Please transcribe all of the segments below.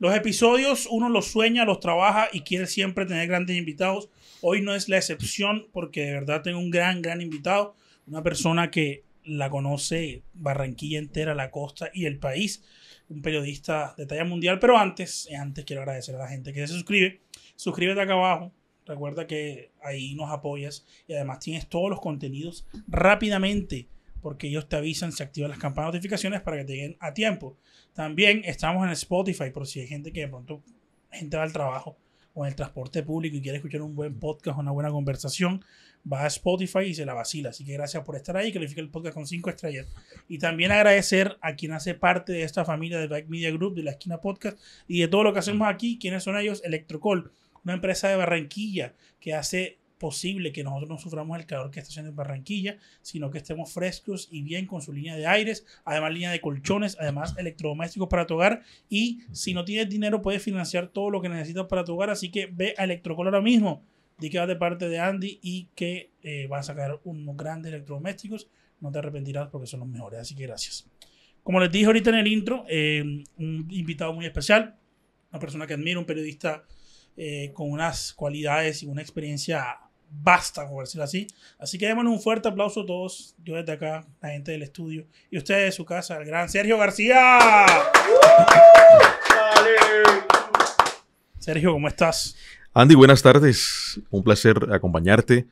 Los episodios uno los sueña, los trabaja y quiere siempre tener grandes invitados. Hoy no es la excepción porque de verdad tengo un gran, gran invitado, una persona que la conoce Barranquilla entera, la costa y el país, un periodista de talla mundial. Pero antes, antes quiero agradecer a la gente que se suscribe. Suscríbete acá abajo, Recuerda que ahí nos apoyas y además tienes todos los contenidos rápidamente porque ellos te avisan, se activan las campanas de notificaciones para que te lleguen a tiempo. También estamos en Spotify, por si hay gente que de pronto entra al trabajo o en el transporte público y quiere escuchar un buen podcast, o una buena conversación, va a Spotify y se la vacila. Así que gracias por estar ahí, califica el podcast con 5 estrellas. Y también agradecer a quien hace parte de esta familia de Black Media Group, de la esquina podcast y de todo lo que hacemos aquí, ¿Quiénes son ellos, Electrocol, una empresa de Barranquilla que hace posible que nosotros no suframos el calor que está haciendo en Barranquilla, sino que estemos frescos y bien con su línea de aires, además línea de colchones, además electrodomésticos para tu hogar. Y si no tienes dinero, puedes financiar todo lo que necesitas para tu hogar. Así que ve a Electrocol ahora mismo. Di que vas de parte de Andy y que eh, vas a sacar unos grandes electrodomésticos. No te arrepentirás porque son los mejores. Así que gracias. Como les dije ahorita en el intro, eh, un invitado muy especial, una persona que admiro, un periodista eh, con unas cualidades y una experiencia basta, con decirlo así. Así que démonos un fuerte aplauso a todos, yo desde acá, la gente del estudio y ustedes de su casa, el gran Sergio García. Sergio, ¿cómo estás? Andy, buenas tardes. Un placer acompañarte.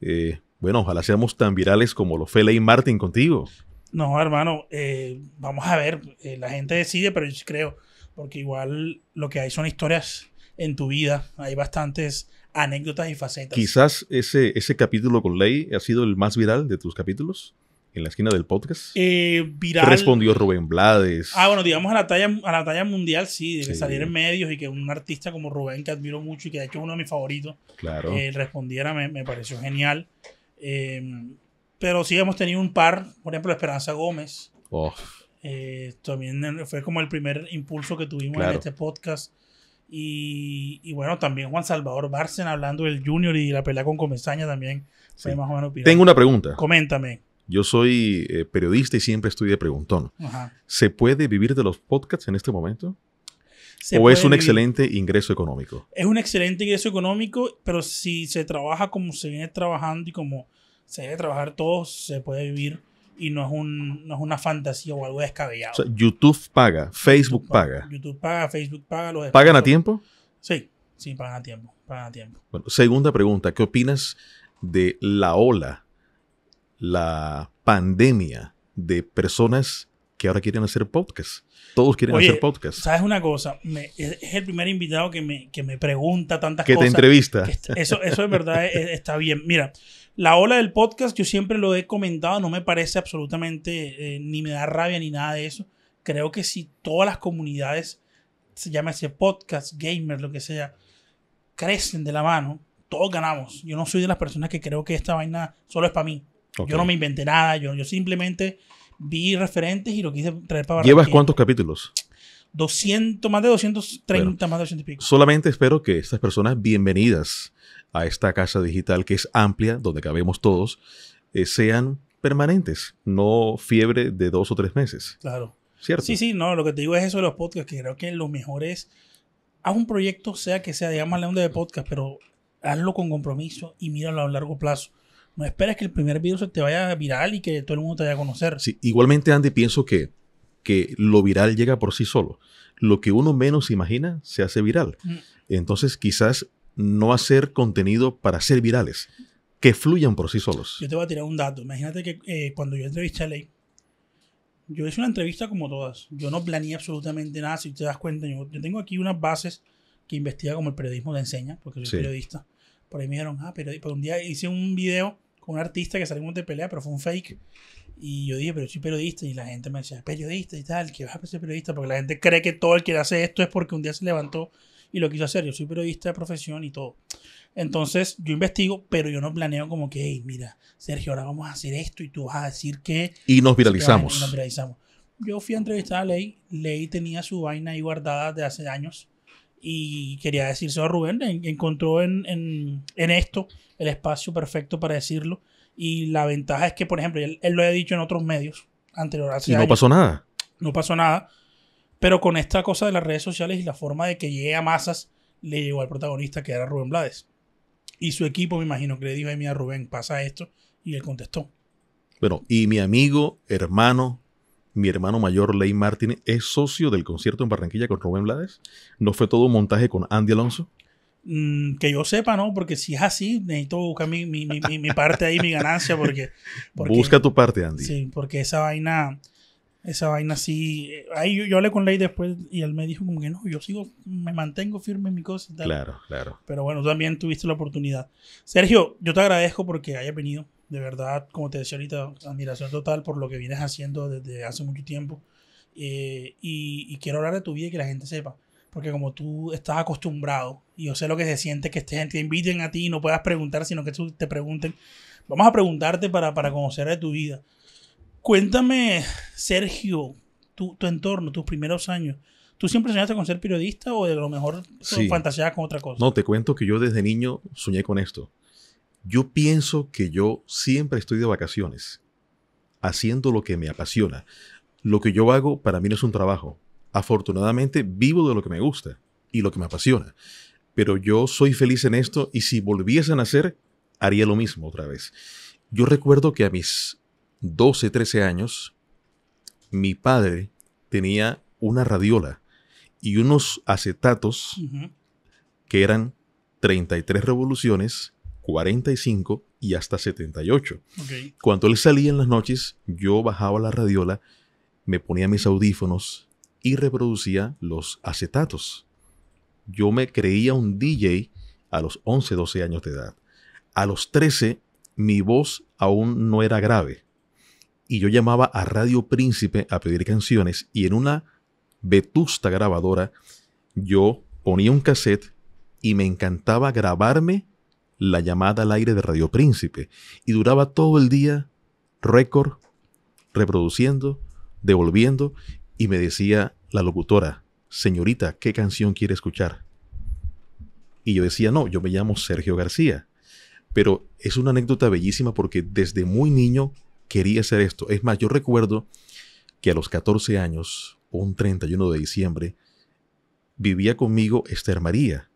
Eh, bueno, ojalá seamos tan virales como lo fue Ley Martin contigo. No, hermano, eh, vamos a ver. Eh, la gente decide, pero yo creo, porque igual lo que hay son historias en tu vida. Hay bastantes anécdotas y facetas. Quizás ese, ese capítulo con Ley ha sido el más viral de tus capítulos en la esquina del podcast. Eh, Respondió Rubén Blades. Ah, bueno, digamos a la talla, a la talla mundial, sí, de que saliera en medios y que un artista como Rubén, que admiro mucho y que de hecho es uno de mis favoritos, claro. Eh, respondiera, me, pareció genial. Em, pero sí hemos tenido un par, por ejemplo, Esperanza Gómez. Oh. Eh, también fue como el primer impulso que tuvimos en este podcast. Y, bueno, también Juan Salvador Barcen hablando del Junior y la pelea con Comesaña también. más o menos Tengo una pregunta. Coméntame. Yo soy eh, periodista y siempre estoy de preguntón. ¿Se puede vivir de los podcasts en este momento? ¿O es un excelente ingreso económico? Es un excelente ingreso económico, pero si se trabaja como se viene trabajando y como se debe trabajar todo, se puede vivir y no es, un, una fantasía o algo descabellado. O sea, YouTube paga, Facebook paga, YouTube paga, Facebook paga. ¿Pagan a tiempo? Sí, sí, pagan a tiempo. Pagan a tiempo. Bueno, segunda pregunta, ¿qué opinas de la ola, la pandemia de personas que ahora quieren hacer podcast? Todos quieren hacer podcast. ¿Sabes una cosa? es, el primer invitado que me, que me pregunta tantas que cosas. Que te entrevista. eso, eso es verdad, está bien. Mira, la ola del podcast, yo siempre lo he comentado, no me parece absolutamente, eh, ni me da rabia ni nada de eso. Creo que si todas las comunidades, se ese podcast, gamers, lo que sea, crecen de la mano, todos ganamos. Yo no soy de las personas que creo que esta vaina solo es para mí. Yo no me inventé nada, yo, simplemente vi referentes y lo quise traer para ¿Llevas cuántos capítulos? 200, más de 230, más de 200 y pico. Solamente espero que estas personas bienvenidas a esta casa digital que es amplia, donde cabemos todos, eh, sean permanentes, no fiebre de dos o tres meses. Claro. ¿Cierto? Sí, sí, no, lo que te digo es eso de los podcasts, que creo que lo mejor es haz un proyecto, sea que sea, digamos, la onda de podcast, pero hazlo con compromiso y míralo a largo plazo. No esperes que el primer video se te vaya viral y que todo el mundo te vaya a conocer. Sí, igualmente, Andy, pienso que, que lo viral llega por sí solo. Lo que uno menos imagina se hace viral. Mm. Entonces, quizás no hacer contenido para ser virales, que fluyan por sí solos. Yo te voy a tirar un dato. Imagínate que eh, cuando yo entrevisté a Ley, yo hice una entrevista como todas. Yo no planeé absolutamente nada. Si te das cuenta, yo, tengo aquí unas bases que investiga como el periodismo de enseña, porque soy periodista. Por ahí me dijeron, ah, pero, un día hice un video con un artista que salimos de pelea, pero fue un fake. Y yo dije, pero soy periodista. Y la gente me decía, periodista y tal, que vas a ser periodista, porque la gente cree que todo el que hace esto es porque un día se levantó y lo quiso hacer. Yo soy periodista de profesión y todo. Entonces yo investigo, pero yo no planeo como que, hey, mira, Sergio, ahora vamos a hacer esto y tú vas a decir que... Y nos viralizamos. Yo fui a entrevistar a Ley. Ley tenía su vaina ahí guardada de hace años y quería decirse a Rubén. Encontró en, esto el espacio perfecto para decirlo. Y la ventaja es que, por ejemplo, él, lo ha dicho en otros medios anteriores. Y no pasó nada. No pasó nada. Pero con esta cosa de las redes sociales y la forma de que llegue a masas, le llegó al protagonista que era Rubén Blades. Y su equipo, me imagino, que le dijo, a Rubén, pasa esto. Y él contestó. Bueno, y mi amigo, hermano, mi hermano mayor, Ley Martínez, es socio del concierto en Barranquilla con Rubén Blades. ¿No fue todo un montaje con Andy Alonso? Mm, que yo sepa, ¿no? Porque si es así, necesito buscar mi, parte ahí, mi ganancia, porque, Busca tu parte, Andy. Sí, porque esa vaina... Esa vaina así, eh, Ahí yo, hablé con Ley después y él me dijo como que no, yo sigo, me mantengo firme en mi cosa y tal. Claro, claro. Pero bueno, también tuviste la oportunidad. Sergio, yo te agradezco porque hayas venido. De verdad, como te decía ahorita, admiración total por lo que vienes haciendo desde hace mucho tiempo. Eh, y, y, quiero hablar de tu vida y que la gente sepa. Porque como tú estás acostumbrado, y yo sé lo que se siente que esta gente te inviten a ti y no puedas preguntar, sino que tú te pregunten, vamos a preguntarte para, para conocer de tu vida. Cuéntame, Sergio, tu, entorno, tus primeros años. ¿Tú siempre soñaste con ser periodista o de lo mejor sí. con otra cosa? No, te cuento que yo desde niño soñé con esto. Yo pienso que yo siempre estoy de vacaciones, haciendo lo que me apasiona. Lo que yo hago para mí no es un trabajo. Afortunadamente vivo de lo que me gusta y lo que me apasiona. Pero yo soy feliz en esto y si volviese a nacer, haría lo mismo otra vez. Yo recuerdo que a mis 12, 13 años, mi padre tenía una radiola y unos acetatos que eran 33 revoluciones, 45 y hasta 78. Cuando él salía en las noches, yo bajaba la radiola, me ponía mis audífonos y reproducía los acetatos. Yo me creía un DJ a los 11, 12 años de edad. A los 13, mi voz aún no era grave y yo llamaba a Radio Príncipe a pedir canciones y en una vetusta grabadora yo ponía un cassette y me encantaba grabarme la llamada al aire de Radio Príncipe y duraba todo el día récord reproduciendo, devolviendo y me decía la locutora, señorita, ¿qué canción quiere escuchar? Y yo decía, no, yo me llamo Sergio García. Pero es una anécdota bellísima porque desde muy niño quería hacer esto. Es más, yo recuerdo que a los 14 años, un 31 de diciembre, vivía conmigo Esther María,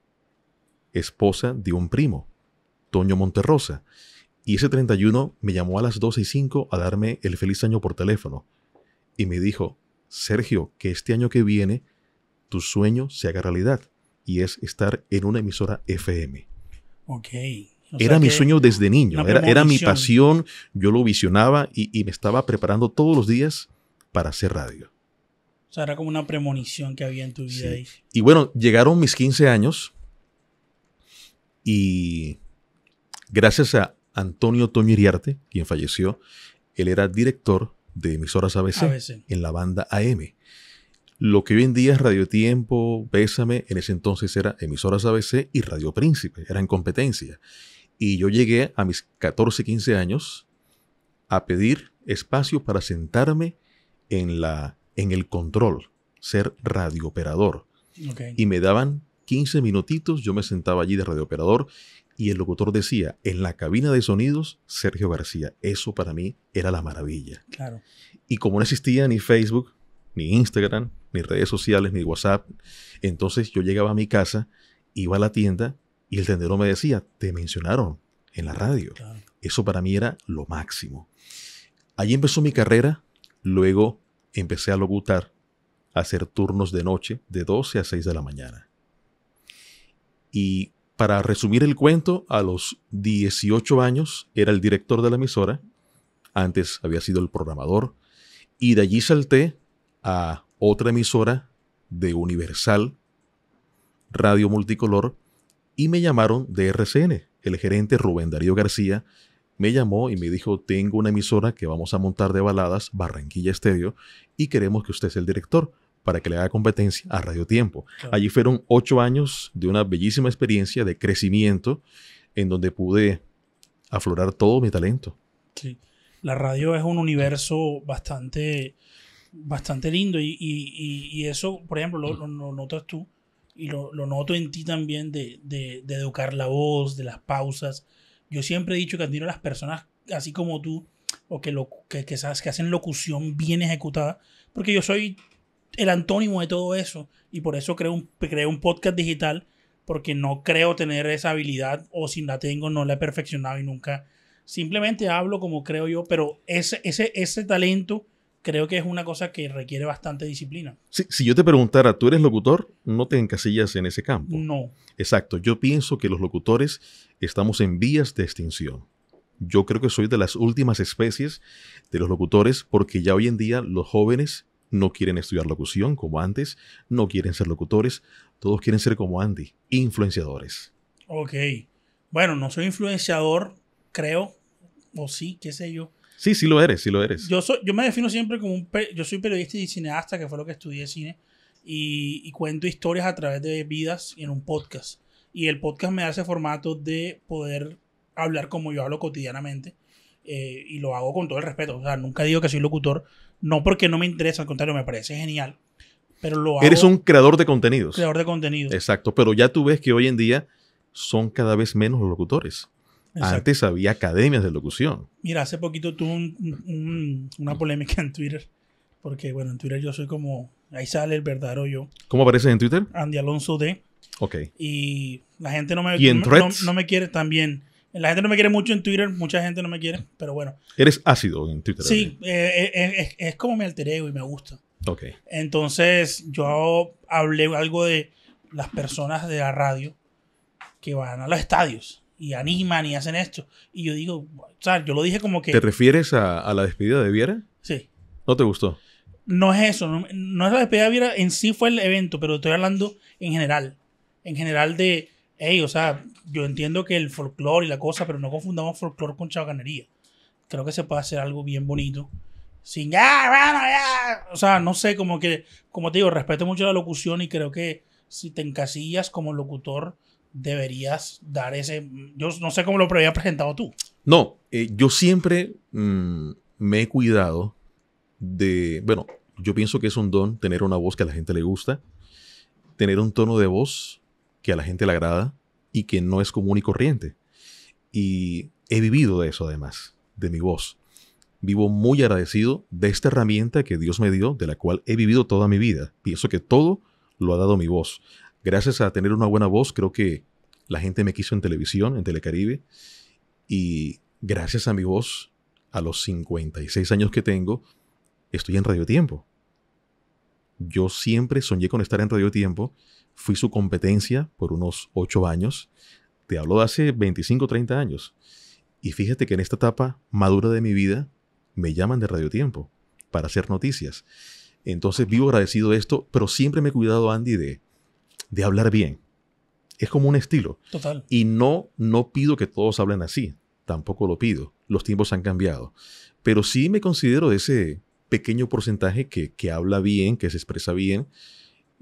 esposa de un primo, Toño Monterrosa. Y ese 31 me llamó a las 12 y 5 a darme el feliz año por teléfono. Y me dijo, Sergio, que este año que viene tu sueño se haga realidad. Y es estar en una emisora FM. Ok era mi sueño desde niño, era, era, mi pasión, yo lo visionaba y, y, me estaba preparando todos los días para hacer radio. O sea, era como una premonición que había en tu vida ahí. Y bueno, llegaron mis 15 años y gracias a Antonio Toño quien falleció, él era director de emisoras ABC, en la banda AM. Lo que hoy en día es Radio Tiempo, Bésame, en ese entonces era emisoras ABC y Radio Príncipe, era en competencia y yo llegué a mis 14, 15 años a pedir espacio para sentarme en, la, en el control, ser radiooperador. Y me daban 15 minutitos, yo me sentaba allí de radiooperador y el locutor decía, en la cabina de sonidos, Sergio García. Eso para mí era la maravilla. Y como no existía ni Facebook, ni Instagram, ni redes sociales, ni WhatsApp, entonces yo llegaba a mi casa, iba a la tienda y el tendero me decía, te mencionaron en la radio. Eso para mí era lo máximo. Allí empezó mi carrera, luego empecé a locutar, a hacer turnos de noche de 12 a 6 de la mañana. Y para resumir el cuento, a los 18 años era el director de la emisora, antes había sido el programador, y de allí salté a otra emisora de Universal, Radio Multicolor, y me llamaron de RCN. El gerente Rubén Darío García me llamó y me dijo, tengo una emisora que vamos a montar de baladas, Barranquilla Estéreo, y queremos que usted sea el director para que le haga competencia a Radio Tiempo. Allí fueron ocho años de una bellísima experiencia de crecimiento en donde pude aflorar todo mi talento. la radio es un universo bastante, bastante lindo y, eso, por ejemplo, lo notas tú y lo, noto en ti también, de, educar la voz, de las pausas. Yo siempre he dicho que admiro a las personas así como tú, o que, lo, que, que, sabes, que hacen locución bien ejecutada, porque yo soy el antónimo de todo eso, y por eso creo un, un podcast digital, porque no creo tener esa habilidad, o si la tengo, no la he perfeccionado y nunca. Simplemente hablo como creo yo, pero ese, ese, ese talento creo que es una cosa que requiere bastante disciplina. si yo te preguntara, ¿tú eres locutor? No te encasillas en ese campo. No. Exacto, yo pienso que los locutores estamos en vías de extinción. Yo creo que soy de las últimas especies de los locutores porque ya hoy en día los jóvenes no quieren estudiar locución como antes, no quieren ser locutores, todos quieren ser como Andy, influenciadores. Ok, bueno, no soy influenciador, creo, o sí, qué sé yo Sí, sí lo eres, sí lo eres. Yo, soy, yo me defino siempre como un... Yo soy periodista y cineasta, que fue lo que estudié cine, y, cuento historias a través de vidas en un podcast. Y el podcast me da ese formato de poder hablar como yo hablo cotidianamente. Eh, y lo hago con todo el respeto. O sea, nunca digo que soy locutor, no porque no me interesa, al contrario, me parece genial. Pero lo hago. Eres un creador de contenidos. Creador de contenidos. Exacto, pero ya tú ves que hoy en día son cada vez menos los locutores. Antes había academias de locución. Mira, hace poquito tuve una polémica en Twitter, porque bueno, en Twitter yo soy como, ahí sale el verdadero yo. ¿Cómo apareces en Twitter? Andy Alonso D. Ok. Y la gente no me, ¿Y en no, no, me quiere también. La gente no me quiere mucho en Twitter, mucha gente no me quiere, pero bueno. Eres ácido en Twitter. Sí, eh, eh, eh, es, como me altereo y me gusta. Ok. Entonces yo hablé algo de las personas de la radio que van a los estadios y animan y hacen esto. Y yo digo, o sea, yo lo dije como que... ¿Te refieres a, a la despedida de Viera? Sí. ¿No te gustó? No es eso, no, es la despedida de Viera, en sí fue el evento, pero estoy hablando en general. En general de, hey, o sea, yo entiendo que el folclore y la cosa, pero no confundamos folclore con chabacanería. Creo que se puede hacer algo bien bonito. Sin, ya, ah, bueno, ya. O sea, no sé, como que, como te digo, respeto mucho la locución y creo que si te encasillas como locutor, deberías dar ese... Yo no sé cómo lo habías presentado tú. No, eh, yo siempre mm, me he cuidado de... Bueno, yo pienso que es un don tener una voz que a la gente le gusta, tener un tono de voz que a la gente le agrada y que no es común y corriente. Y he vivido de eso además, de mi voz. Vivo muy agradecido de esta herramienta que Dios me dio, de la cual he vivido toda mi vida. Pienso que todo lo ha dado mi voz gracias a tener una buena voz, creo que la gente me quiso en televisión, en Telecaribe, y gracias a mi voz, a los 56 años que tengo, estoy en Radio Tiempo. Yo siempre soñé con estar en Radio Tiempo, fui su competencia por unos 8 años, te hablo de hace 25, 30 años, y fíjate que en esta etapa madura de mi vida me llaman de Radio Tiempo para hacer noticias. Entonces vivo agradecido esto, pero siempre me he cuidado, Andy, de de hablar bien. Es como un estilo. Total. Y no, no pido que todos hablen así. Tampoco lo pido. Los tiempos han cambiado. Pero sí me considero ese pequeño porcentaje que, habla bien, que se expresa bien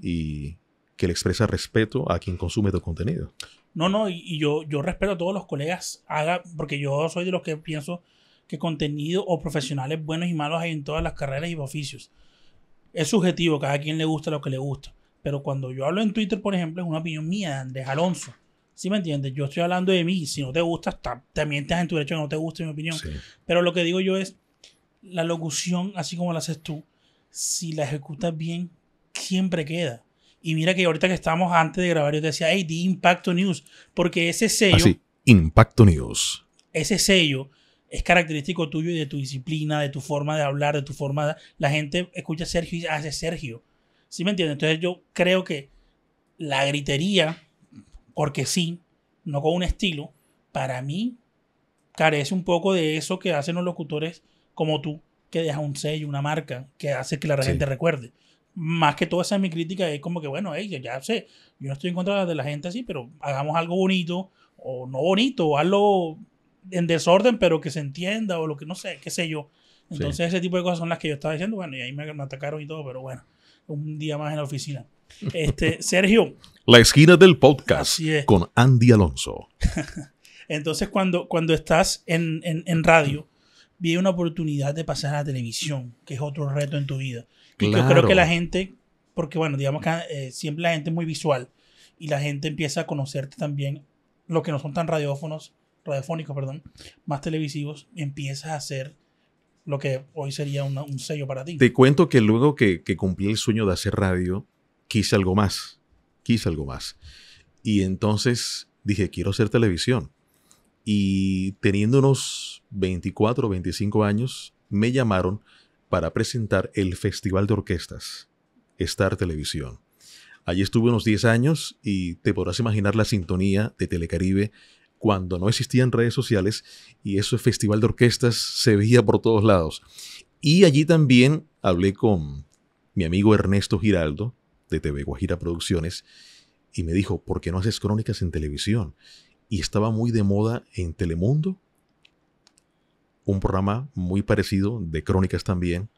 y que le expresa respeto a quien consume tu contenido. No, no, y, yo, yo respeto a todos los colegas, haga, porque yo soy de los que pienso que contenido o profesionales buenos y malos hay en todas las carreras y oficios. Es subjetivo, cada quien le gusta lo que le gusta. Pero cuando yo hablo en Twitter, por ejemplo, es una opinión mía de Andrés Alonso. ¿Sí me entiendes? Yo estoy hablando de mí. Si no te gusta, está, también estás en tu derecho que no te guste mi opinión. Pero lo que digo yo es, la locución, así como la haces tú, si la ejecutas bien, siempre queda. Y mira que ahorita que estamos antes de grabar, yo te decía, hey, di Impacto News. Porque ese sello... sí. Impacto News. Ese sello es característico tuyo y de tu disciplina, de tu forma de hablar, de tu forma La gente escucha a Sergio y hace ah, Sergio. ¿Sí me entiendes? Entonces yo creo que la gritería, porque sí, no con un estilo, para mí carece un poco de eso que hacen los locutores como tú, que deja un sello, una marca, que hace que la gente recuerde. Más que toda esa mi crítica, es como que, bueno, hey, ya sé, yo no estoy en contra de la gente así, pero hagamos algo bonito, o no bonito, o algo en desorden, pero que se entienda, o lo que no sé, qué sé yo. Entonces ese tipo de cosas son las que yo estaba diciendo, bueno, y ahí me atacaron y todo, pero bueno un día más en la oficina. Este, Sergio. La esquina del podcast con Andy Alonso. Entonces, cuando, cuando estás en, radio, vi una oportunidad de pasar a la televisión, que es otro reto en tu vida. Y Yo creo que la gente, porque bueno, digamos que eh, siempre la gente es muy visual y la gente empieza a conocerte también, lo que no son tan radiófonos, radiofónicos, perdón, más televisivos, empiezas a hacer lo que hoy sería un sello para ti. Te cuento que luego que, que, cumplí el sueño de hacer radio, quise algo más, quise algo más. Y entonces dije, quiero hacer televisión. Y teniendo unos 24, 25 años, me llamaron para presentar el Festival de Orquestas, Star Televisión. Allí estuve unos 10 años y te podrás imaginar la sintonía de Telecaribe cuando no existían redes sociales y ese festival de orquestas se veía por todos lados. Y allí también hablé con mi amigo Ernesto Giraldo de TV Guajira Producciones y me dijo, ¿por qué no haces crónicas en televisión? Y estaba muy de moda en Telemundo, un programa muy parecido de crónicas también,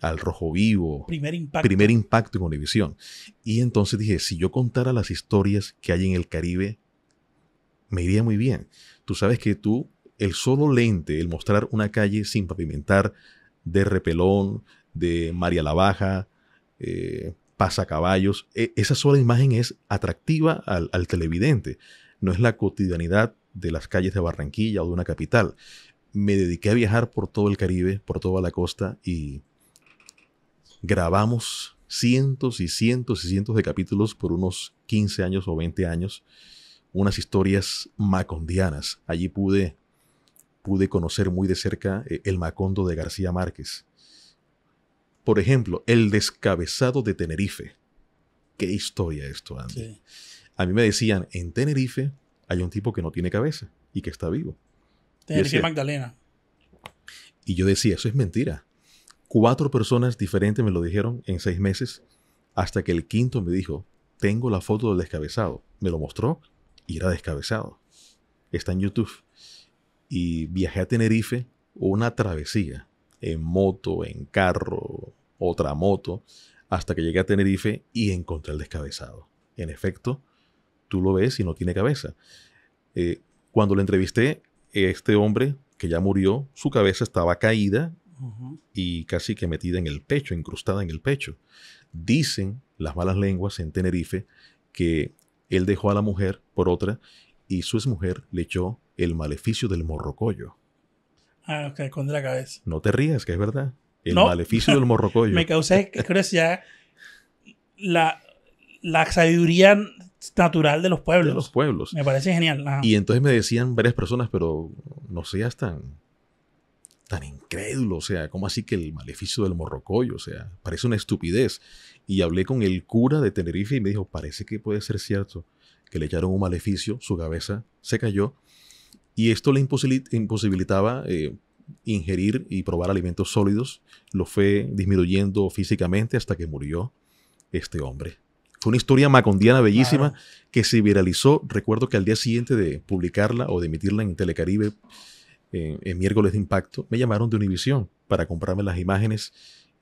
al Rojo Vivo. Primer impacto. en televisión. Y entonces dije, si yo contara las historias que hay en el Caribe me iría muy bien. Tú sabes que tú, el solo lente, el mostrar una calle sin pavimentar, de repelón, de María la Baja, eh, pasacaballos, e, esa sola imagen es atractiva al, al televidente. No es la cotidianidad de las calles de Barranquilla o de una capital. Me dediqué a viajar por todo el Caribe, por toda la costa y grabamos cientos y cientos y cientos de capítulos por unos 15 años o 20 años unas historias macondianas. Allí pude, pude conocer muy de cerca eh, el macondo de García Márquez. Por ejemplo, El descabezado de Tenerife. Qué historia esto, Andy. A mí me decían, en Tenerife hay un tipo que no tiene cabeza y que está vivo. Tenerife Magdalena. Y yo decía, eso es mentira. Cuatro personas diferentes me lo dijeron en seis meses, hasta que el quinto me dijo, tengo la foto del descabezado. Me lo mostró y era descabezado. Está en YouTube. Y viajé a Tenerife una travesía en moto, en carro, otra moto, hasta que llegué a Tenerife y encontré al descabezado. En efecto, tú lo ves y no tiene cabeza. Eh, cuando le entrevisté, este hombre que ya murió, su cabeza estaba caída y casi que metida en el pecho, incrustada en el pecho. Dicen las malas lenguas en Tenerife que él dejó a la mujer por otra y su exmujer le echó el maleficio del morrocollo. Ah, ok, con la cabeza. No te rías, que es verdad. El maleficio del morrocollo. Me causé que la, la sabiduría natural de los pueblos. De los pueblos. Me parece genial. Y entonces me decían varias personas, pero no seas tan tan incrédulo, o sea, ¿cómo así que el maleficio del morrocoy? O sea, parece una estupidez. Y hablé con el cura de Tenerife y me dijo, parece que puede ser cierto, que le echaron un maleficio, su cabeza se cayó y esto le imposibilitaba eh, ingerir y probar alimentos sólidos, lo fue disminuyendo físicamente hasta que murió este hombre. Fue una historia macondiana bellísima que se viralizó. Recuerdo que al día siguiente de publicarla o de emitirla en Telecaribe, en, miércoles de impacto, me llamaron de Univisión para comprarme las imágenes.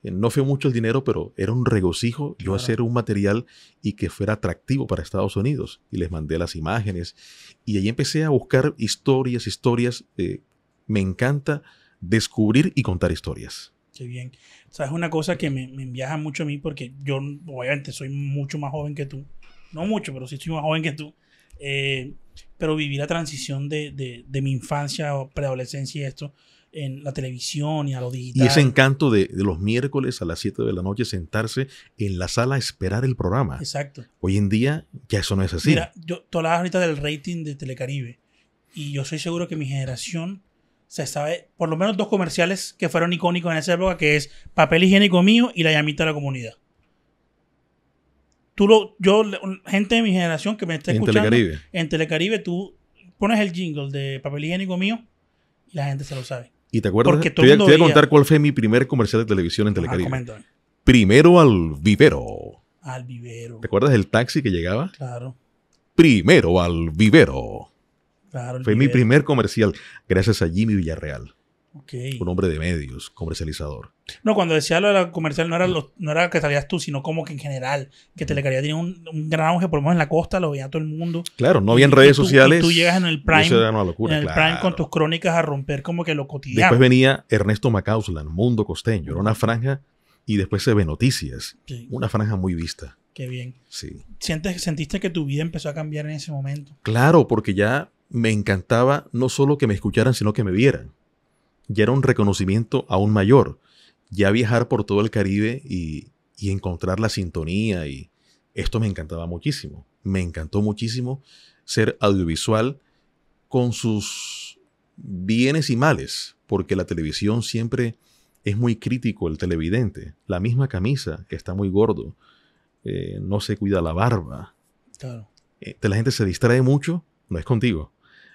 Eh, no fue mucho el dinero, pero era un regocijo yo hacer un material y que fuera atractivo para Estados Unidos. Y les mandé las imágenes. Y ahí empecé a buscar historias, historias. Eh, me encanta descubrir y contar historias. Qué bien. O Sabes una cosa que me, viaja mucho a mí porque yo obviamente soy mucho más joven que tú. No mucho, pero sí soy más joven que tú. Eh, pero viví la transición de, mi infancia o preadolescencia y esto en la televisión y a lo digital. Y ese encanto de, los miércoles a las 7 de la noche sentarse en la sala a esperar el programa. Exacto. Hoy en día ya eso no es así. Mira, yo, tú hablabas ahorita del rating de Telecaribe y yo soy seguro que mi generación se sabe por lo menos dos comerciales que fueron icónicos en esa época, que es Papel Higiénico Mío y La Llamita de la Comunidad. Tú yo, gente de mi generación que me está escuchando. En Telecaribe. tú pones el jingle de papel higiénico mío y la gente se lo sabe. ¿Y te acuerdas? te, voy, a contar cuál fue mi primer comercial de televisión en ah, Telecaribe. Primero al vivero. Al vivero. ¿Te acuerdas del taxi que llegaba? Claro. Primero al vivero. Claro, fue mi primer comercial, gracias a Jimmy Villarreal. Un hombre de medios, comercializador. No, cuando decía lo de la comercial, no era, lo, no era que salías tú, sino como que en general, que Telecaría tenía un, un, gran auge, por lo menos en la costa, lo veía todo el mundo. Claro, no había en redes sociales. Y tú llegas en el Prime. Ah, en el Prime con tus crónicas a romper como que lo cotidiano. Después venía Ernesto Macauslan, Mundo Costeño. Era una franja y después se ve Noticias. Una franja muy vista. Qué bien. Sí. ¿Sientes, ¿Sentiste que tu vida empezó a cambiar en ese momento? Claro, porque ya me encantaba no solo que me escucharan, sino que me vieran ya era un reconocimiento aún mayor. Ya viajar por todo el Caribe y, encontrar la sintonía y esto me encantaba muchísimo. Me encantó muchísimo ser audiovisual con sus bienes y males, porque la televisión siempre es muy crítico el televidente. La misma camisa que está muy gordo, eh, no se cuida la barba. Claro. Eh, la gente se distrae mucho, no es contigo.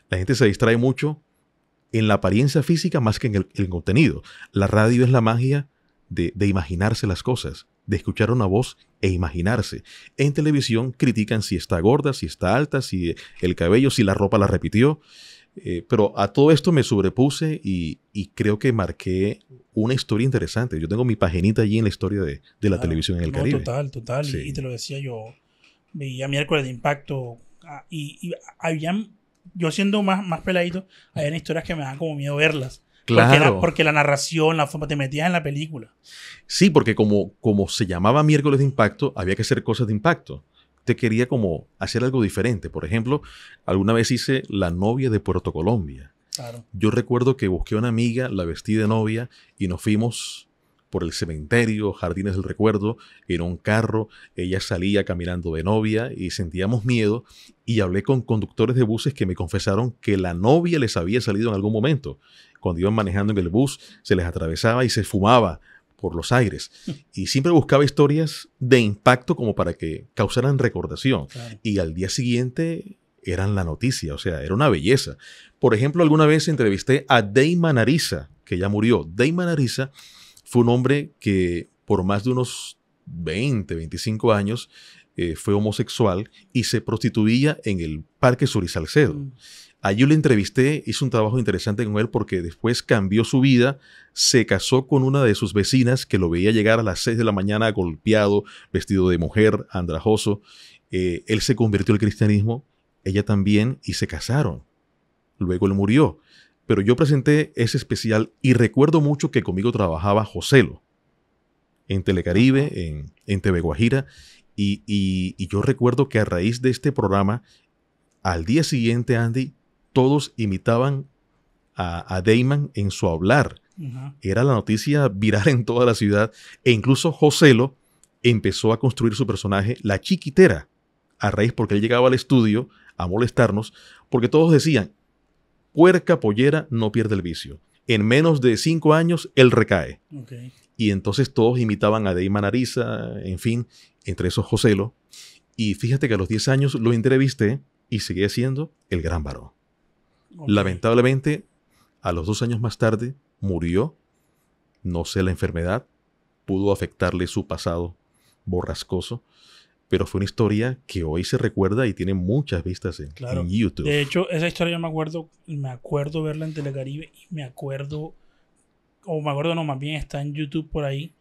La gente se distrae mucho en la apariencia física más que en el, contenido. La radio es la magia de, imaginarse las cosas, de escuchar una voz e imaginarse. En televisión critican si está gorda, si está alta, si eh, el cabello, si la ropa la repitió. Eh, pero a todo esto me sobrepuse y, creo que marqué una historia interesante. Yo tengo mi paginita allí en la historia de, la ah, televisión en el Caribe. Total, total. Y, te lo decía yo, veía miércoles de impacto ah, y, y habían yo siendo más, más peladito, hay historias que me dan como miedo verlas. Claro. Porque, la narración, la forma, te metías en la película. Sí, porque como, como se llamaba miércoles de impacto, había que hacer cosas de impacto. Te quería como hacer algo diferente. Por ejemplo, alguna vez hice La novia de Puerto Colombia. Claro. Yo recuerdo que busqué a una amiga, la vestí de novia y nos fuimos por el cementerio, jardines del recuerdo, era un carro, ella salía caminando de novia y sentíamos miedo y hablé con conductores de buses que me confesaron que la novia les había salido en algún momento. Cuando iban manejando en el bus, se les atravesaba y se fumaba por los aires. Y siempre buscaba historias de impacto como para que causaran recordación. Y al día siguiente eran la noticia, o sea, era una belleza. Por ejemplo, alguna vez entrevisté a Dayman Nariza que ya murió. Dayman Nariza fue un hombre que por más de unos 20, 25 años eh, fue homosexual y se prostituía en el Parque Sur y Salcedo. Mm. Allí le entrevisté, hice un trabajo interesante con él porque después cambió su vida, se casó con una de sus vecinas que lo veía llegar a las 6 de la mañana golpeado, vestido de mujer, andrajoso. Eh, él se convirtió al cristianismo, ella también, y se casaron. Luego él murió pero yo presenté ese especial y recuerdo mucho que conmigo trabajaba Joselo en Telecaribe, en, en TV Guajira, y, yo recuerdo que a raíz de este programa, al día siguiente, Andy, todos imitaban a, a Damon en su hablar. Era la noticia viral en toda la ciudad, e incluso Joselo empezó a construir su personaje, la chiquitera, a raíz porque él llegaba al estudio a molestarnos, porque todos decían, puerca pollera no pierde el vicio. En menos de cinco años, él recae. Y entonces todos imitaban a Deima Nariza, en fin, entre esos Joselo. Y fíjate que a los diez años lo entrevisté y seguía siendo el gran varón. Lamentablemente, a los dos años más tarde, murió. No sé la enfermedad, pudo afectarle su pasado borrascoso pero fue una historia que hoy se recuerda y tiene muchas vistas en, YouTube. De hecho, esa historia yo me acuerdo, me acuerdo verla en Telecaribe y me acuerdo, o me acuerdo no, más bien está en YouTube por ahí,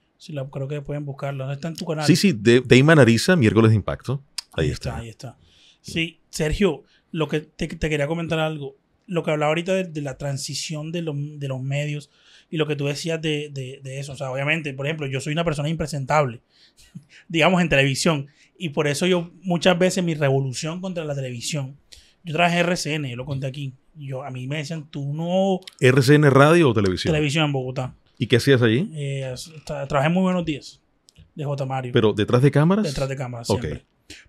creo que pueden buscarla, no está en tu canal. Sí, sí, de, Imanariza, miércoles de impacto. Ahí, está, Ahí está. Sí, Sergio, lo que te, quería comentar algo, lo que hablaba ahorita de, la transición de, los medios y lo que tú decías de, de eso, o sea, obviamente, por ejemplo, yo soy una persona impresentable, digamos en televisión y por eso yo muchas veces mi revolución contra la televisión. Yo trabajé RCN, yo lo conté aquí. Yo, a mí me decían, tú no... ¿RCN radio o televisión? Televisión en Bogotá. ¿Y qué hacías allí? Eh, trabajé muy buenos días de J. Mario. ¿Pero detrás de cámaras? Detrás de cámaras,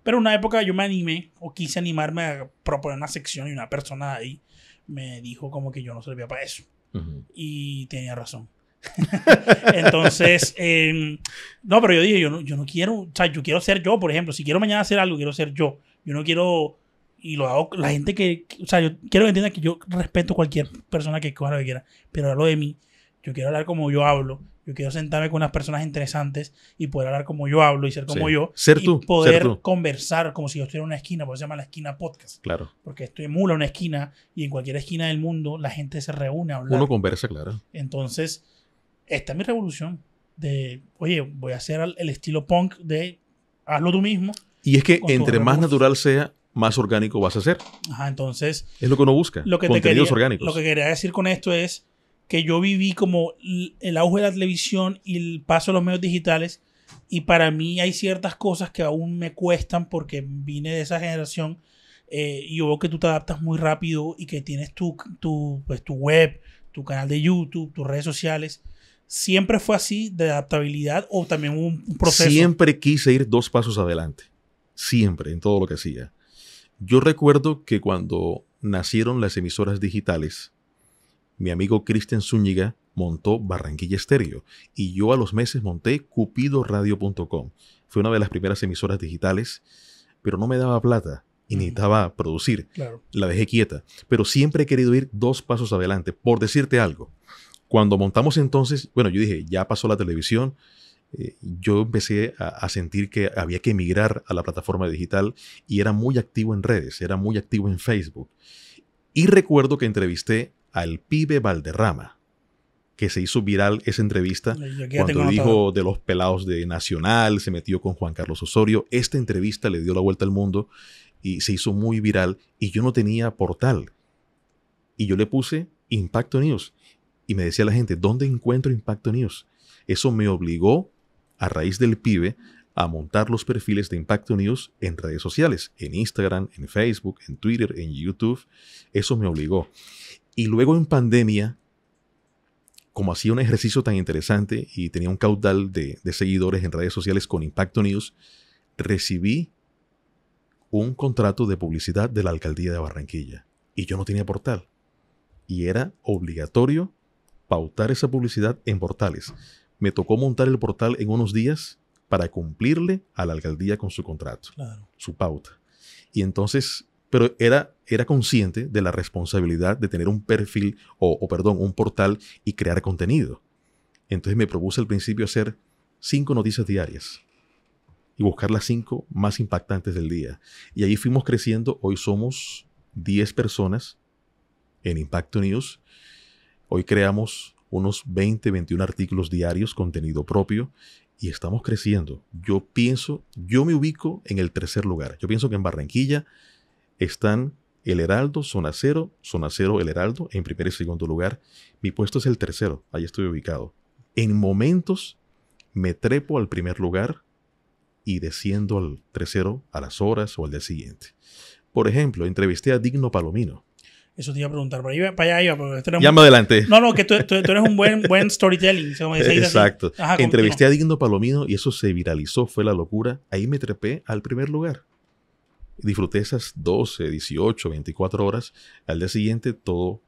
Pero una época yo me animé o quise animarme a proponer una sección y una persona ahí me dijo como que yo no servía para eso. Y tenía razón. Entonces, em, no, pero yo dije, yo no, yo no quiero, o sea, yo quiero ser yo, por ejemplo, si quiero mañana hacer algo, quiero ser yo. Yo no quiero, y lo hago, la gente que, o sea, yo quiero que entiendan que yo respeto cualquier persona que coja lo que quiera, pero hablo de mí, yo quiero hablar como yo hablo, yo quiero sentarme con unas personas interesantes y poder hablar como yo hablo y ser como yo. Ser Y poder conversar como si yo estuviera en una esquina, por eso se llama la esquina podcast. Claro. Porque estoy mula una esquina y en cualquier esquina del mundo la gente se reúne a hablar. Uno conversa, claro. Entonces, esta es mi revolución de, oye, voy a hacer el estilo punk de hazlo tú mismo. Y es que entre más natural sea, más orgánico vas a ser. Ajá, entonces. Es lo que uno busca. Lo que contenidos quería, orgánicos. Lo que quería decir con esto es que yo viví como el auge de la televisión y el paso a los medios digitales. Y para mí hay ciertas cosas que aún me cuestan porque vine de esa generación. Eh, y yo veo que tú te adaptas muy rápido y que tienes pues, tu web, tu canal de YouTube, tus redes sociales. ¿Siempre fue así de adaptabilidad o también un proceso? Siempre quise ir dos pasos adelante. Siempre, en todo lo que hacía. Yo recuerdo que cuando nacieron las emisoras digitales, mi amigo Cristian Zúñiga montó Barranquilla Estéreo y yo a los meses monté cupidoradio.com. Fue una de las primeras emisoras digitales, pero no me daba plata y necesitaba producir. La dejé quieta, pero siempre he querido ir dos pasos adelante, por decirte algo. Cuando montamos entonces, bueno, yo dije, ya pasó la televisión, eh, yo empecé a, sentir que había que emigrar a la plataforma digital y era muy activo en redes, era muy activo en Facebook. Y recuerdo que entrevisté al pibe Valderrama, que se hizo viral esa entrevista cuando dijo de los pelados de Nacional, se metió con Juan Carlos Osorio. Esta entrevista le dio la vuelta al mundo y se hizo muy viral y yo no tenía portal. Y yo le puse Impacto News y me decía la gente, ¿dónde encuentro Impacto News? Eso me obligó, a raíz del pibe, a montar los perfiles de Impacto News en redes sociales, en Instagram, en Facebook, en Twitter, en YouTube. Eso me obligó. Y luego en pandemia, como hacía un ejercicio tan interesante y tenía un caudal de, seguidores en redes sociales con Impacto News, recibí un contrato de publicidad de la alcaldía de Barranquilla. Y yo no tenía portal. Y era obligatorio pautar esa publicidad en portales. Me tocó montar el portal en unos días para cumplirle a la alcaldía con su contrato, su pauta. Y entonces, pero era, era consciente de la responsabilidad de tener un perfil o, perdón, un portal y crear contenido. Entonces me propuse al principio hacer cinco noticias diarias y buscar las cinco más impactantes del día. Y ahí fuimos creciendo. Hoy somos 10 personas en Impacto News Hoy creamos unos 20, 21 artículos diarios, contenido propio, y estamos creciendo. Yo pienso, yo me ubico en el tercer lugar. Yo pienso que en Barranquilla están El Heraldo, Zona Cero, El Heraldo, en primer y segundo lugar. Mi puesto es el tercero, ahí estoy ubicado. En momentos me trepo al primer lugar y desciendo al tercero a las horas o al día siguiente. Por ejemplo, entrevisté a Digno Palomino. Eso te iba a preguntar, para allá iba. Pero ya No, no, que tú, tú, eres un buen, buen storytelling. Exacto. Entrevisté a Digno Palomino y eso se viralizó, fue la locura. Ahí me trepé al primer lugar. Disfruté esas 12, 18, 24 horas. Al día siguiente todo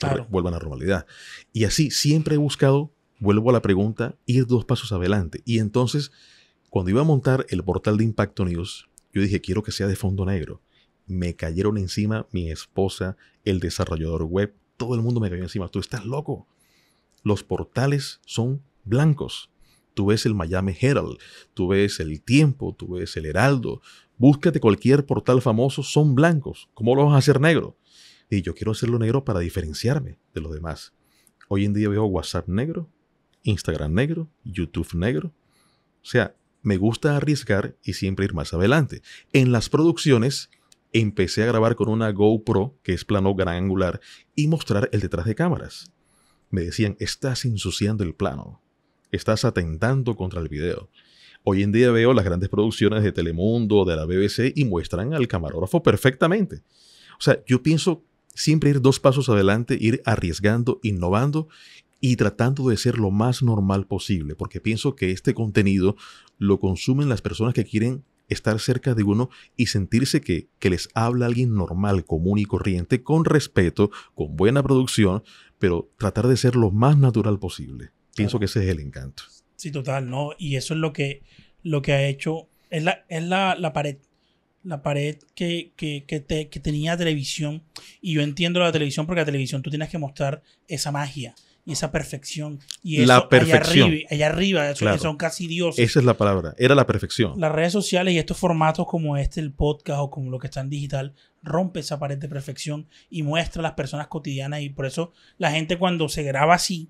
claro. vuelve a la normalidad. Y así siempre he buscado, vuelvo a la pregunta, ir dos pasos adelante. Y entonces, cuando iba a montar el portal de Impacto News, yo dije, quiero que sea de fondo negro me cayeron encima mi esposa, el desarrollador web, todo el mundo me cayó encima. Tú estás loco. Los portales son blancos. Tú ves el Miami Herald, tú ves el Tiempo, tú ves el Heraldo. Búscate cualquier portal famoso, son blancos. ¿Cómo lo vas a hacer negro? Y yo quiero hacerlo negro para diferenciarme de los demás. Hoy en día veo WhatsApp negro, Instagram negro, YouTube negro. O sea, me gusta arriesgar y siempre ir más adelante. En las producciones, empecé a grabar con una GoPro, que es plano gran angular, y mostrar el detrás de cámaras. Me decían, estás ensuciando el plano, estás atentando contra el video. Hoy en día veo las grandes producciones de Telemundo, de la BBC, y muestran al camarógrafo perfectamente. O sea, yo pienso siempre ir dos pasos adelante, ir arriesgando, innovando y tratando de ser lo más normal posible, porque pienso que este contenido lo consumen las personas que quieren estar cerca de uno y sentirse que, les habla alguien normal, común y corriente, con respeto, con buena producción, pero tratar de ser lo más natural posible. Pienso que ese es el encanto. Sí, total, ¿no? Y eso es lo que, lo que ha hecho, es la, pared, la pared que, que, que, que tenía televisión. Y yo entiendo la televisión porque la televisión tú tienes que mostrar esa magia y esa perfección. Y Allá arriba, que son casi dioses. Esa es la palabra, era la perfección. Las redes sociales y estos formatos como este, el podcast o como lo que está en digital, rompe esa pared de perfección y muestra a las personas cotidianas. Y por eso la gente cuando se graba así,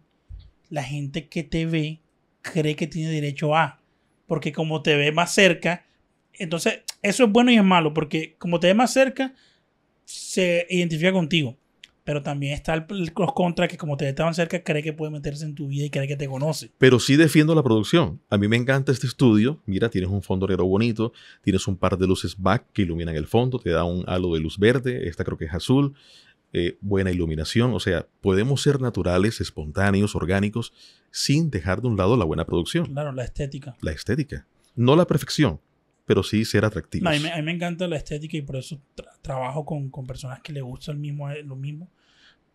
la gente que te ve cree que tiene derecho a. Porque como te ve más cerca, entonces eso es bueno y es malo, porque como te ve más cerca, se identifica contigo. Pero también está el, cross contra que como te estaban tan cerca, cree que puede meterse en tu vida y cree que te conoce. Pero sí defiendo la producción. A mí me encanta este estudio. Mira, tienes un fondo negro bonito, tienes un par de luces back que iluminan el fondo, te da un halo de luz verde, esta creo que es azul, eh, buena iluminación. O sea, podemos ser naturales, espontáneos, orgánicos, sin dejar de un lado la buena producción. Claro, la estética. La estética, no la perfección pero sí ser atractivos. a, mí, me encanta la estética y por eso trabajo con, personas que le gusta el mismo, eh, lo mismo.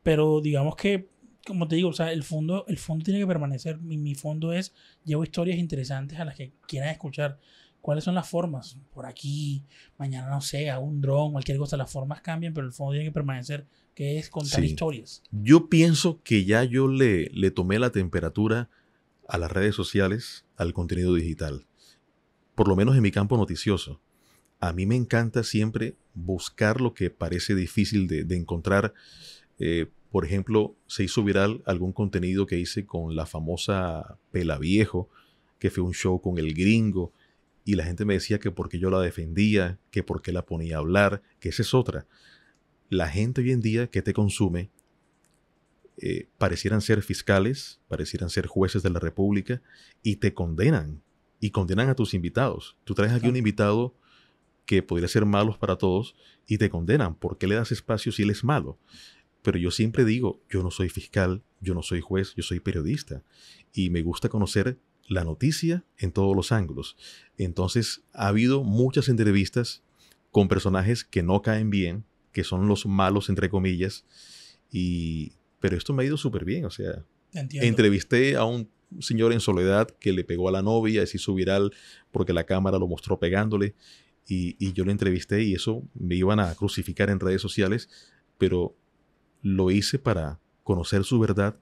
Pero digamos que, como te digo, sea, el fondo, el fondo tiene que permanecer. Mi, fondo es, llevo historias interesantes a las que quieran escuchar. ¿Cuáles son las formas? Por aquí, mañana no sé, algún un dron, cualquier cosa. Las formas cambian, pero el fondo tiene que permanecer, que es contar historias. Yo pienso que ya yo le, le tomé la temperatura a las redes sociales, al contenido digital por lo menos en mi campo noticioso, a mí me encanta siempre buscar lo que parece difícil de, encontrar. Eh, por ejemplo, se hizo viral algún contenido que hice con la famosa Pela Viejo, que fue un show con el gringo, y la gente me decía que porque yo la defendía, que porque la ponía a hablar, que esa es otra. La gente hoy en día que te consume eh, parecieran ser fiscales, parecieran ser jueces de la República, y te condenan y condenan a tus invitados. Tú traes aquí un invitado que podría ser malo para todos y te condenan. ¿Por qué le das espacio si él es malo? Pero yo siempre digo, yo no soy fiscal, yo no soy juez, yo soy periodista y me gusta conocer la noticia en todos los ángulos. Entonces, ha habido muchas entrevistas con personajes que no caen bien, que son los malos, entre comillas, y... Pero esto me ha ido súper bien, o sea, entrevisté a un señor en soledad que le pegó a la novia, se hizo viral porque la cámara lo mostró pegándole. Y, yo lo entrevisté y eso me iban a crucificar en redes sociales, pero lo hice para conocer su verdad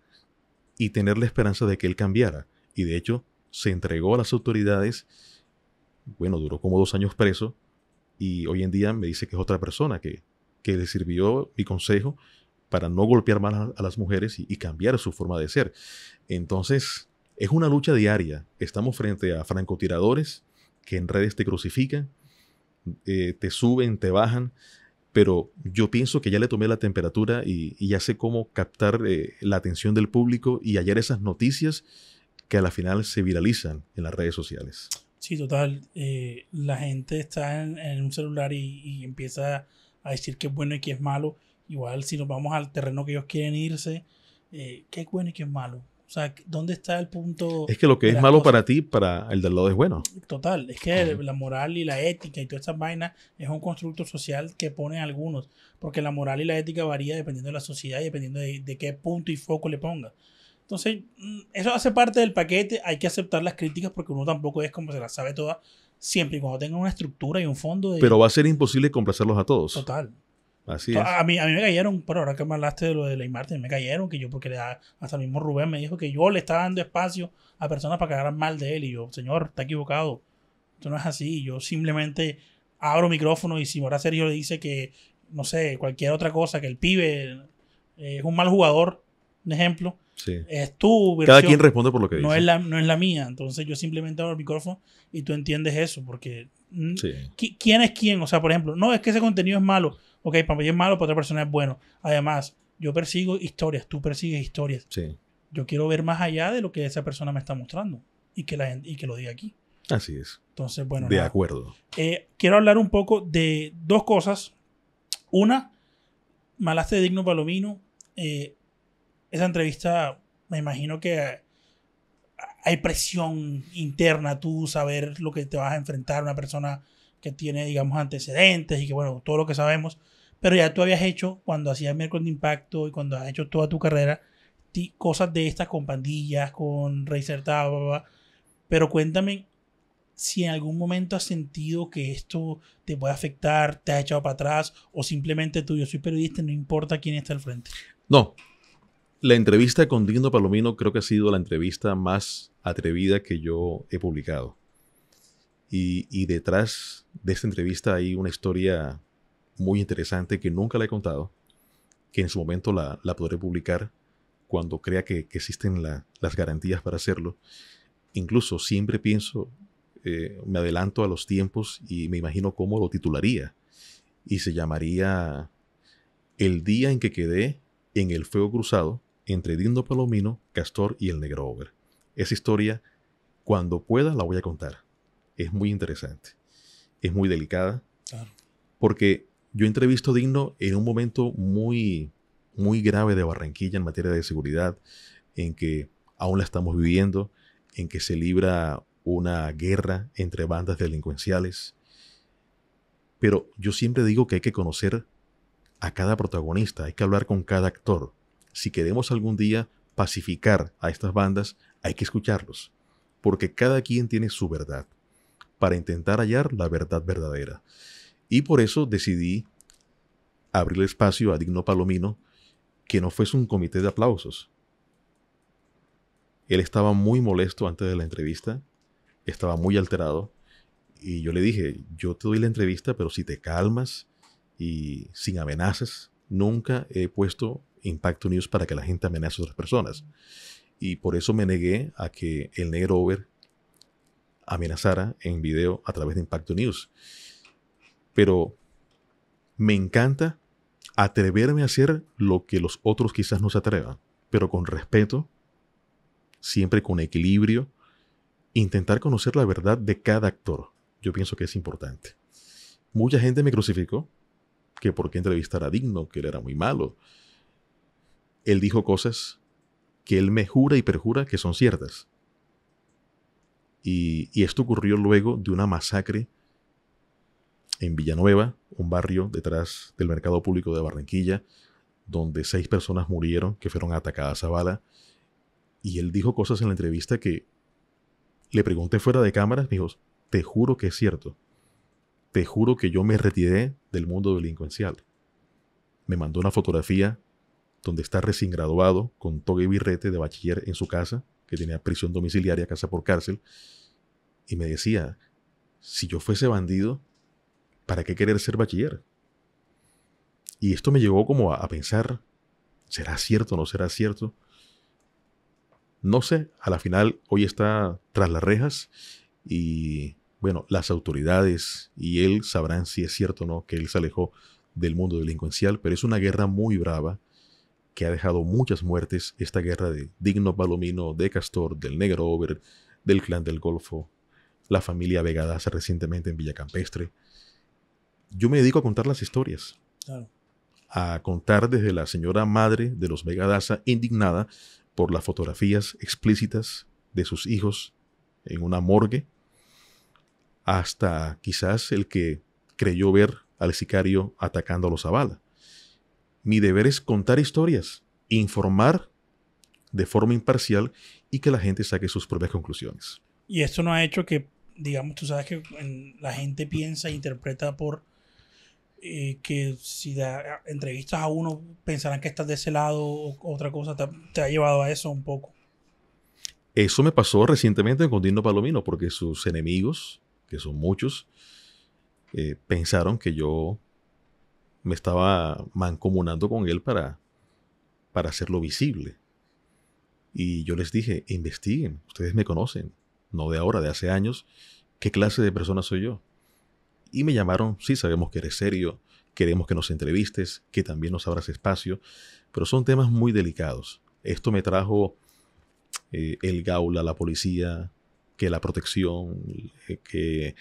y tener la esperanza de que él cambiara. Y de hecho, se entregó a las autoridades. Bueno, duró como dos años preso. Y hoy en día me dice que es otra persona que, que le sirvió mi consejo para no golpear mal a, las mujeres y cambiar su forma de ser. Entonces, es una lucha diaria. Estamos frente a francotiradores que en redes te crucifican, eh, te suben, te bajan, pero yo pienso que ya le tomé la temperatura y, ya sé cómo captar eh, la atención del público y hallar esas noticias que a la final se viralizan en las redes sociales. Sí, total. Eh, la gente está en, un celular y, empieza a decir qué es bueno y qué es malo. Igual si nos vamos al terreno que ellos quieren irse, qué es bueno y qué es malo. O sea, ¿dónde está el punto? Es que lo que es malo para ti, para el del lado es bueno. Total, es que la moral y la ética y todas estas vainas es un constructo social que ponen algunos, porque la moral y la ética varía dependiendo de la sociedad y dependiendo de, qué punto y foco le ponga. Entonces, mm, eso hace parte del paquete, hay que aceptar las críticas porque uno tampoco es como se las sabe todas, siempre y cuando tenga una estructura y un fondo. Pero va a ser imposible complacerlos a todos. Total, Así es. A mí, a mí me cayeron, pero ahora que me hablaste de lo de Ley me cayeron que yo, porque le da, hasta el mismo Rubén me dijo que yo le estaba dando espacio a personas para que mal de él. Y yo, señor, está equivocado. Esto no es así. Yo simplemente abro micrófono y si ahora Sergio le dice que, no sé, cualquier otra cosa, que el pibe eh, es un mal jugador, un ejemplo. Sí. Es tu versión. Cada quien responde por lo que dice. No es, la, no es la mía. Entonces yo simplemente abro el micrófono y tú entiendes eso. Porque. Mm, ¿Quién es quién? O sea, por ejemplo, no es que ese contenido es malo ok, para mí es malo, para otra persona es bueno. Además, yo persigo historias, tú persigues historias. Sí. Yo quiero ver más allá de lo que esa persona me está mostrando y que, lo diga aquí. Así es. Entonces, bueno. De acuerdo. Eh, quiero hablar un poco de dos cosas. Una, Malaste de Digno Palomino. Eh, esa entrevista, me imagino que eh, hay presión interna, tú saber lo que te vas a enfrentar, una persona que tiene, digamos, antecedentes y que, bueno, todo lo que sabemos pero ya tú habías hecho cuando hacías miércoles de impacto y cuando has hecho toda tu carrera cosas de estas con pandillas, con Racer pero cuéntame si en algún momento has sentido que esto te puede afectar, te ha echado para atrás o simplemente tú, yo soy periodista, no importa quién está al frente. No, la entrevista con Dino Palomino creo que ha sido la entrevista más atrevida que yo he publicado. Y, y detrás de esta entrevista hay una historia muy interesante que nunca la he contado, que en su momento la, podré publicar cuando crea que, existen las garantías para hacerlo. Incluso siempre pienso, eh, me adelanto a los tiempos y me imagino cómo lo titularía. Y se llamaría El día en que quedé en el fuego cruzado entre Dindo Palomino, Castor y el Negro Over. Esa historia, cuando pueda, la voy a contar. Es muy interesante. Es muy delicada. Porque yo entrevisto digno en un momento muy, muy grave de Barranquilla en materia de seguridad, en que aún la estamos viviendo, en que se libra una guerra entre bandas delincuenciales. Pero yo siempre digo que hay que conocer a cada protagonista, hay que hablar con cada actor. Si queremos algún día pacificar a estas bandas, hay que escucharlos, porque cada quien tiene su verdad, para intentar hallar la verdad verdadera. Y por eso decidí abrir el espacio a Digno Palomino, que no fuese un comité de aplausos. Él estaba muy molesto antes de la entrevista, estaba muy alterado, y yo le dije, yo te doy la entrevista, pero si te calmas y sin amenazas, nunca he puesto Impacto News para que la gente amenace a otras personas. Y por eso me negué a que el negro Over amenazara en video a través de Impacto News pero me encanta atreverme a hacer lo que los otros quizás no se atrevan, pero con respeto, siempre con equilibrio, intentar conocer la verdad de cada actor. Yo pienso que es importante. Mucha gente me crucificó, que por qué entrevistar a Digno, que él era muy malo. Él dijo cosas que él me jura y perjura que son ciertas. y esto ocurrió luego de una masacre en Villanueva, un barrio detrás del mercado público de Barranquilla, donde seis personas murieron que fueron atacadas a bala. Y él dijo cosas en la entrevista que le pregunté fuera de cámaras, me dijo, te juro que es cierto. Te juro que yo me retiré del mundo delincuencial. Me mandó una fotografía donde está recién graduado con toga y birrete de bachiller en su casa, que tenía prisión domiciliaria, casa por cárcel, y me decía, si yo fuese bandido, ¿para qué querer ser bachiller? Y esto me llevó como a, pensar, ¿será cierto o no será cierto? No sé, a la final hoy está tras las rejas y bueno, las autoridades y él sabrán si es cierto o no que él se alejó del mundo delincuencial, pero es una guerra muy brava que ha dejado muchas muertes, esta guerra de Digno Palomino, de Castor, del Negro Over, del Clan del Golfo, la familia Vegadaza recientemente en Villacampestre yo me dedico a contar las historias. A contar desde la señora madre de los Vega indignada por las fotografías explícitas de sus hijos en una morgue, hasta quizás el que creyó ver al sicario atacando a los Zavala. Mi deber es contar historias, informar de forma imparcial y que la gente saque sus propias conclusiones. Y esto no ha hecho que, digamos, tú sabes que la gente piensa e interpreta por eh, que si da entrevistas a uno pensarán que estás de ese lado o otra cosa te ha, llevado a eso un poco. Eso me pasó recientemente con Dino Palomino porque sus enemigos, que son muchos, eh, pensaron que yo me estaba mancomunando con él para, para hacerlo visible. Y yo les dije, investiguen, ustedes me conocen, no de ahora, de hace años, ¿qué clase de persona soy yo? Y me llamaron, sí sabemos que eres serio, queremos que nos entrevistes, que también nos abras espacio, pero son temas muy delicados. Esto me trajo eh, el gaula, la policía, que la protección, eh, que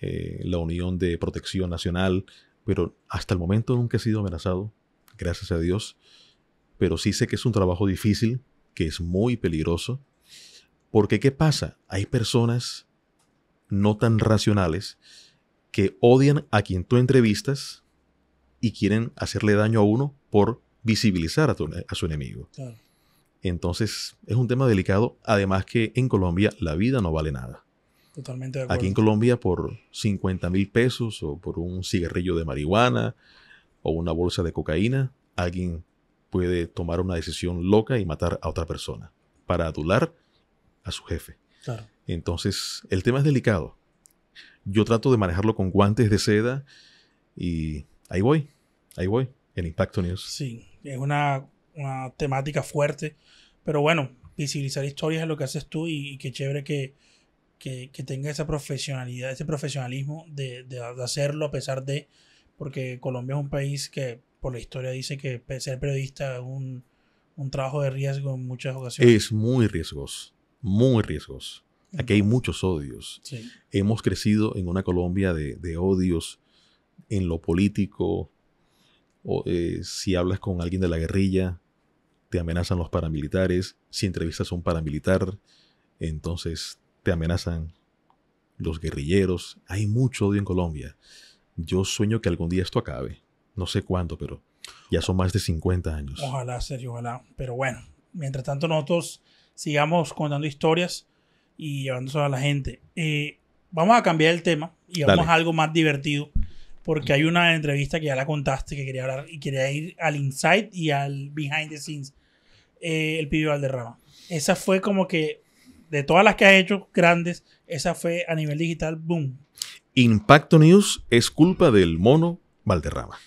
eh, la Unión de Protección Nacional, pero hasta el momento nunca he sido amenazado, gracias a Dios, pero sí sé que es un trabajo difícil, que es muy peligroso, porque ¿qué pasa? Hay personas no tan racionales que odian a quien tú entrevistas y quieren hacerle daño a uno por visibilizar a, su enemigo. Entonces es un tema delicado, además que en Colombia la vida no vale nada. Totalmente Aquí en Colombia por 50 mil pesos o por un cigarrillo de marihuana o una bolsa de cocaína, alguien puede tomar una decisión loca y matar a otra persona para adular a su jefe. Entonces el tema es delicado yo trato de manejarlo con guantes de seda y ahí voy, ahí voy, en Impacto News. Sí, es una, una temática fuerte, pero bueno, visibilizar historias es lo que haces tú y, qué chévere que, que, tenga esa profesionalidad, ese profesionalismo de, de, hacerlo a pesar de, porque Colombia es un país que por la historia dice que ser periodista es un, un trabajo de riesgo en muchas ocasiones. Es muy riesgoso, muy riesgoso. Aquí hay muchos odios. Hemos crecido en una Colombia de, odios en lo político. Eh, si hablas con alguien de la guerrilla, te amenazan los paramilitares. Si entrevistas a un paramilitar, entonces te amenazan los guerrilleros. Hay mucho odio en Colombia. Yo sueño que algún día esto acabe. No sé cuándo, pero ya son más de 50 años. Ojalá, Sergio, ojalá. Pero bueno, mientras tanto nosotros sigamos contando historias y llevándoselo a la gente. Eh, vamos a cambiar el tema y vamos a algo más divertido, porque hay una entrevista que ya la contaste que quería hablar y quería ir al inside y al behind the scenes. Eh, el pibe Valderrama. Esa fue como que de todas las que has hecho grandes, esa fue a nivel digital, boom. Impacto News es culpa del mono Valderrama.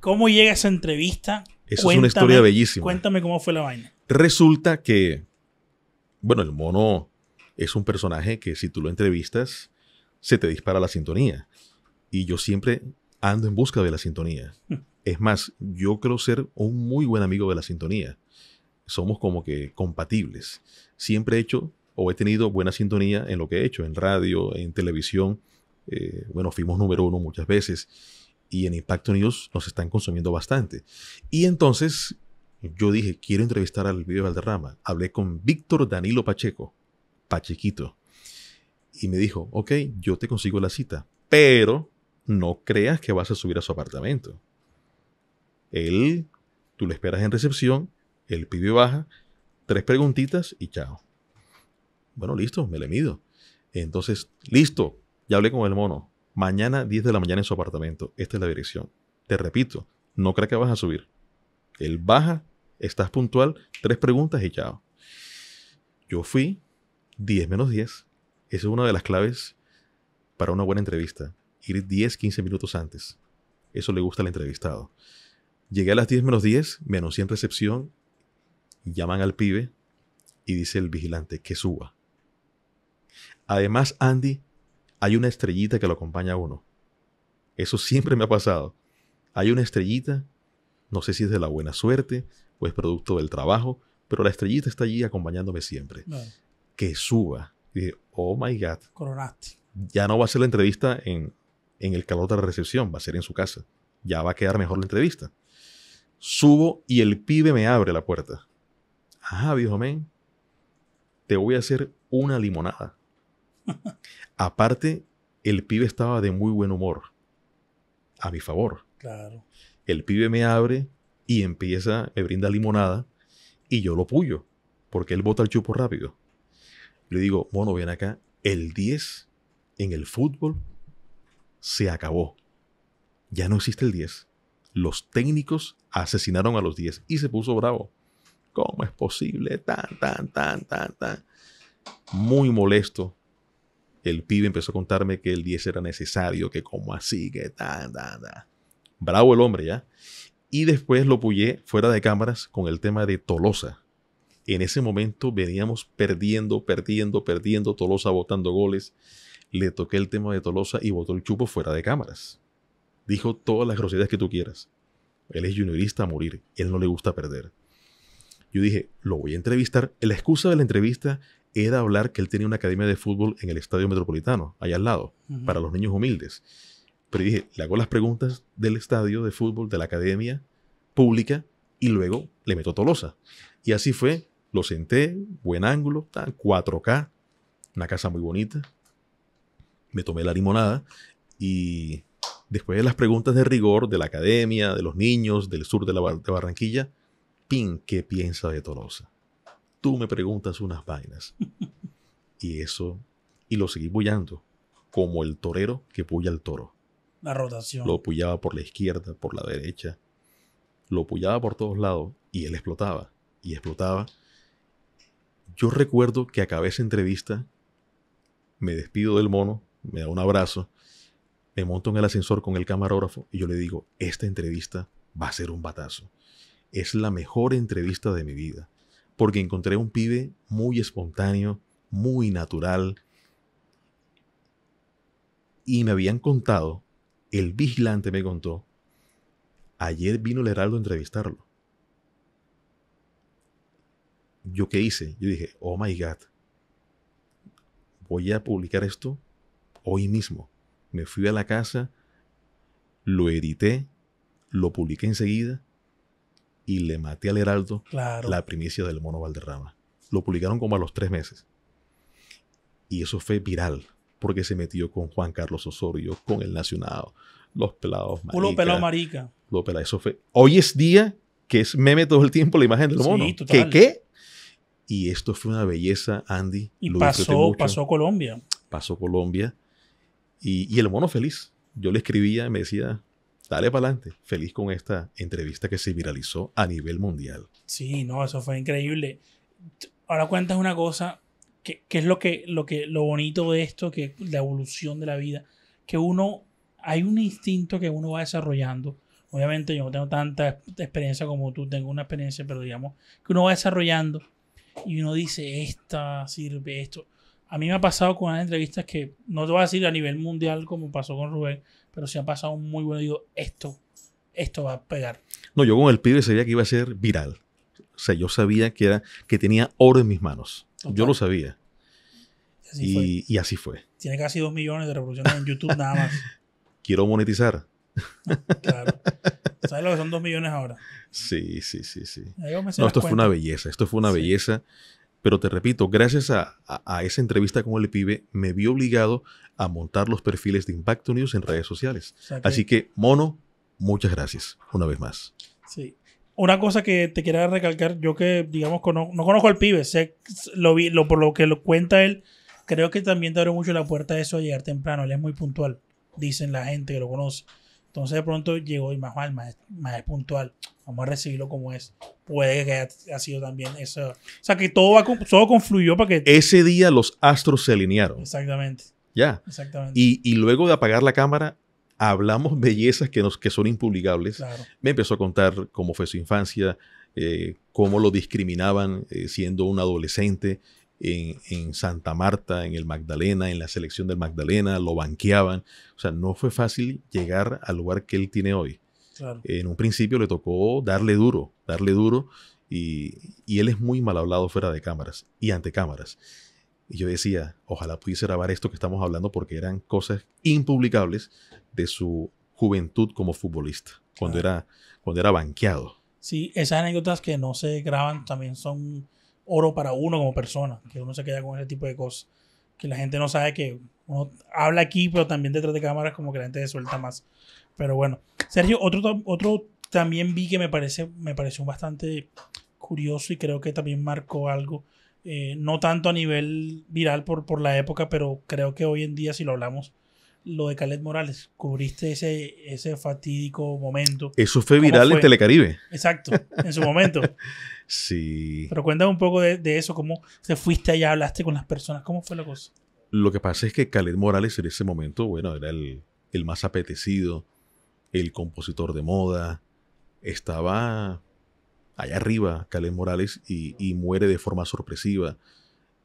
¿Cómo llega esa entrevista? Esa es una historia bellísima. Cuéntame cómo fue la vaina. Resulta que, bueno, el mono es un personaje que si tú lo entrevistas, se te dispara la sintonía. Y yo siempre ando en busca de la sintonía. Hmm. Es más, yo creo ser un muy buen amigo de la sintonía. Somos como que compatibles. Siempre he hecho o he tenido buena sintonía en lo que he hecho, en radio, en televisión. Eh, bueno, fuimos número uno muchas veces y en Impacto News nos están consumiendo bastante. Y entonces yo dije, quiero entrevistar al video Valderrama. Hablé con Víctor Danilo Pacheco, chiquito. Y me dijo, ok, yo te consigo la cita, pero no creas que vas a subir a su apartamento. Él, tú le esperas en recepción, el pibe baja, tres preguntitas y chao. Bueno, listo, me le mido. Entonces, listo, ya hablé con el mono. Mañana 10 de la mañana en su apartamento. Esta es la dirección. Te repito, no creas que vas a subir. Él baja, estás puntual, tres preguntas y chao. Yo fui, 10 menos 10. Esa es una de las claves para una buena entrevista. Ir 10, 15 minutos antes. Eso le gusta al entrevistado. Llegué a las 10 menos 10, me anuncié en recepción, llaman al pibe y dice el vigilante que suba. Además, Andy, hay una estrellita que lo acompaña a uno. Eso siempre me ha pasado. Hay una estrellita, no sé si es de la buena suerte o es producto del trabajo, pero la estrellita está allí acompañándome siempre que suba. Dice, oh my God. coronati Ya no va a ser la entrevista en, en el calor de la recepción, va a ser en su casa. Ya va a quedar mejor la entrevista. Subo y el pibe me abre la puerta. Ah, viejo men. Te voy a hacer una limonada. Aparte, el pibe estaba de muy buen humor. A mi favor. Claro. El pibe me abre y empieza, me brinda limonada y yo lo puyo, porque él bota el chupo rápido. Le digo, mono, ven acá, el 10 en el fútbol se acabó. Ya no existe el 10. Los técnicos asesinaron a los 10 y se puso bravo. ¿Cómo es posible? Tan, tan, tan, tan, tan. Muy molesto. El pibe empezó a contarme que el 10 era necesario, que como así, que tan, tan, tan. Bravo el hombre, ¿ya? Y después lo puyé fuera de cámaras con el tema de Tolosa en ese momento veníamos perdiendo, perdiendo, perdiendo, Tolosa botando goles. Le toqué el tema de Tolosa y botó el chupo fuera de cámaras. Dijo todas las groserías que tú quieras. Él es juniorista a morir, él no le gusta perder. Yo dije, lo voy a entrevistar. La excusa de la entrevista era hablar que él tenía una academia de fútbol en el Estadio Metropolitano, allá al lado, para los niños humildes. Pero dije, le hago las preguntas del estadio de fútbol, de la academia pública, y luego le meto Tolosa. Y así fue lo senté, buen ángulo, 4K, una casa muy bonita. Me tomé la limonada y después de las preguntas de rigor de la academia, de los niños, del sur de, la, Barranquilla, pin, ¿qué piensa de Tolosa? Tú me preguntas unas vainas. Y eso, y lo seguí bullando, como el torero que pulla al toro. La rotación. Lo puyaba por la izquierda, por la derecha, lo puyaba por todos lados y él explotaba, y explotaba, yo recuerdo que acabé esa entrevista, me despido del mono, me da un abrazo, me monto en el ascensor con el camarógrafo y yo le digo, esta entrevista va a ser un batazo. Es la mejor entrevista de mi vida, porque encontré un pibe muy espontáneo, muy natural, y me habían contado, el vigilante me contó, ayer vino el Heraldo a entrevistarlo. ¿yo qué hice? Yo dije, oh my God, voy a publicar esto hoy mismo. Me fui a la casa, lo edité, lo publiqué enseguida y le maté al Heraldo la primicia del mono Valderrama. Lo publicaron como a los tres meses. Y eso fue viral, porque se metió con Juan Carlos Osorio, con el Nacional, los pelados marica. Los pelados marica. fue. Hoy es día que es meme todo el tiempo la imagen del mono. qué? Y esto fue una belleza, Andy. Y lo pasó, pasó Colombia. Pasó Colombia. Y, el mono feliz. Yo le escribía y me decía, dale para adelante. Feliz con esta entrevista que se viralizó a nivel mundial. Sí, no, eso fue increíble. Ahora cuentas una cosa, que, es lo, que, lo, que, lo bonito de esto, que la evolución de la vida, que uno, hay un instinto que uno va desarrollando. Obviamente yo no tengo tanta experiencia como tú, tengo una experiencia, pero digamos, que uno va desarrollando y uno dice, esta sirve, esto. A mí me ha pasado con unas entrevistas que, no te voy a decir a nivel mundial como pasó con Rubén, pero se ha pasado muy bueno. Digo, esto, esto va a pegar. No, yo con el pibe sabía que iba a ser viral. O sea, yo sabía que, era, que tenía oro en mis manos. Yo lo sabía. y, así fue. Tiene casi dos millones de reproducciones en YouTube nada más. Quiero monetizar. claro. ¿Sabes lo que son dos millones ahora? Sí, sí, sí, sí. esto fue una belleza, esto fue una belleza. Pero te repito, gracias a, a, esa entrevista con el pibe, me vi obligado a montar los perfiles de Impacto News en redes sociales. Así que, mono, muchas gracias una vez más. Sí. Una cosa que te quiero recalcar, yo que, digamos, no conozco al pibe, sé, lo vi, lo, por lo que lo cuenta él, creo que también te abrió mucho la puerta a eso de llegar temprano, él es muy puntual, dicen la gente que lo conoce. Entonces de pronto llegó y más mal, más, más puntual. Vamos a recibirlo como es. Puede que haya, ha sido también eso. O sea, que todo, todo confluyó para que... Ese día los astros se alinearon. Exactamente. Ya. Exactamente. Y, y luego de apagar la cámara, hablamos bellezas que, nos, que son impublicables. Me empezó a contar cómo fue su infancia, eh, cómo lo discriminaban eh, siendo un adolescente, en, Santa Marta, en el Magdalena, en la selección del Magdalena, lo banqueaban. O sea, no fue fácil llegar al lugar que él tiene hoy. En un principio le tocó darle duro, darle duro, y, él es muy mal hablado fuera de cámaras y ante cámaras. Y yo decía, ojalá pudiese grabar esto que estamos hablando porque eran cosas impublicables de su juventud como futbolista, cuando, era, cuando era banqueado. Sí, esas anécdotas que no se graban también son oro para uno como persona, que uno se queda con ese tipo de cosas, que la gente no sabe que uno habla aquí, pero también detrás de cámaras como que la gente se suelta más. Pero bueno, Sergio, otro, otro también vi que me, parece, me pareció bastante curioso y creo que también marcó algo, eh, no tanto a nivel viral por, por la época, pero creo que hoy en día si lo hablamos lo de Calet Morales. Cubriste ese, ese fatídico momento. Eso fue viral en Telecaribe. Exacto, en su momento. sí. Pero cuéntame un poco de, eso, cómo te fuiste allá, hablaste con las personas, cómo fue la cosa. Lo que pasa es que Calet Morales en ese momento, bueno, era el, más apetecido, el compositor de moda. Estaba allá arriba Calet Morales y, muere de forma sorpresiva.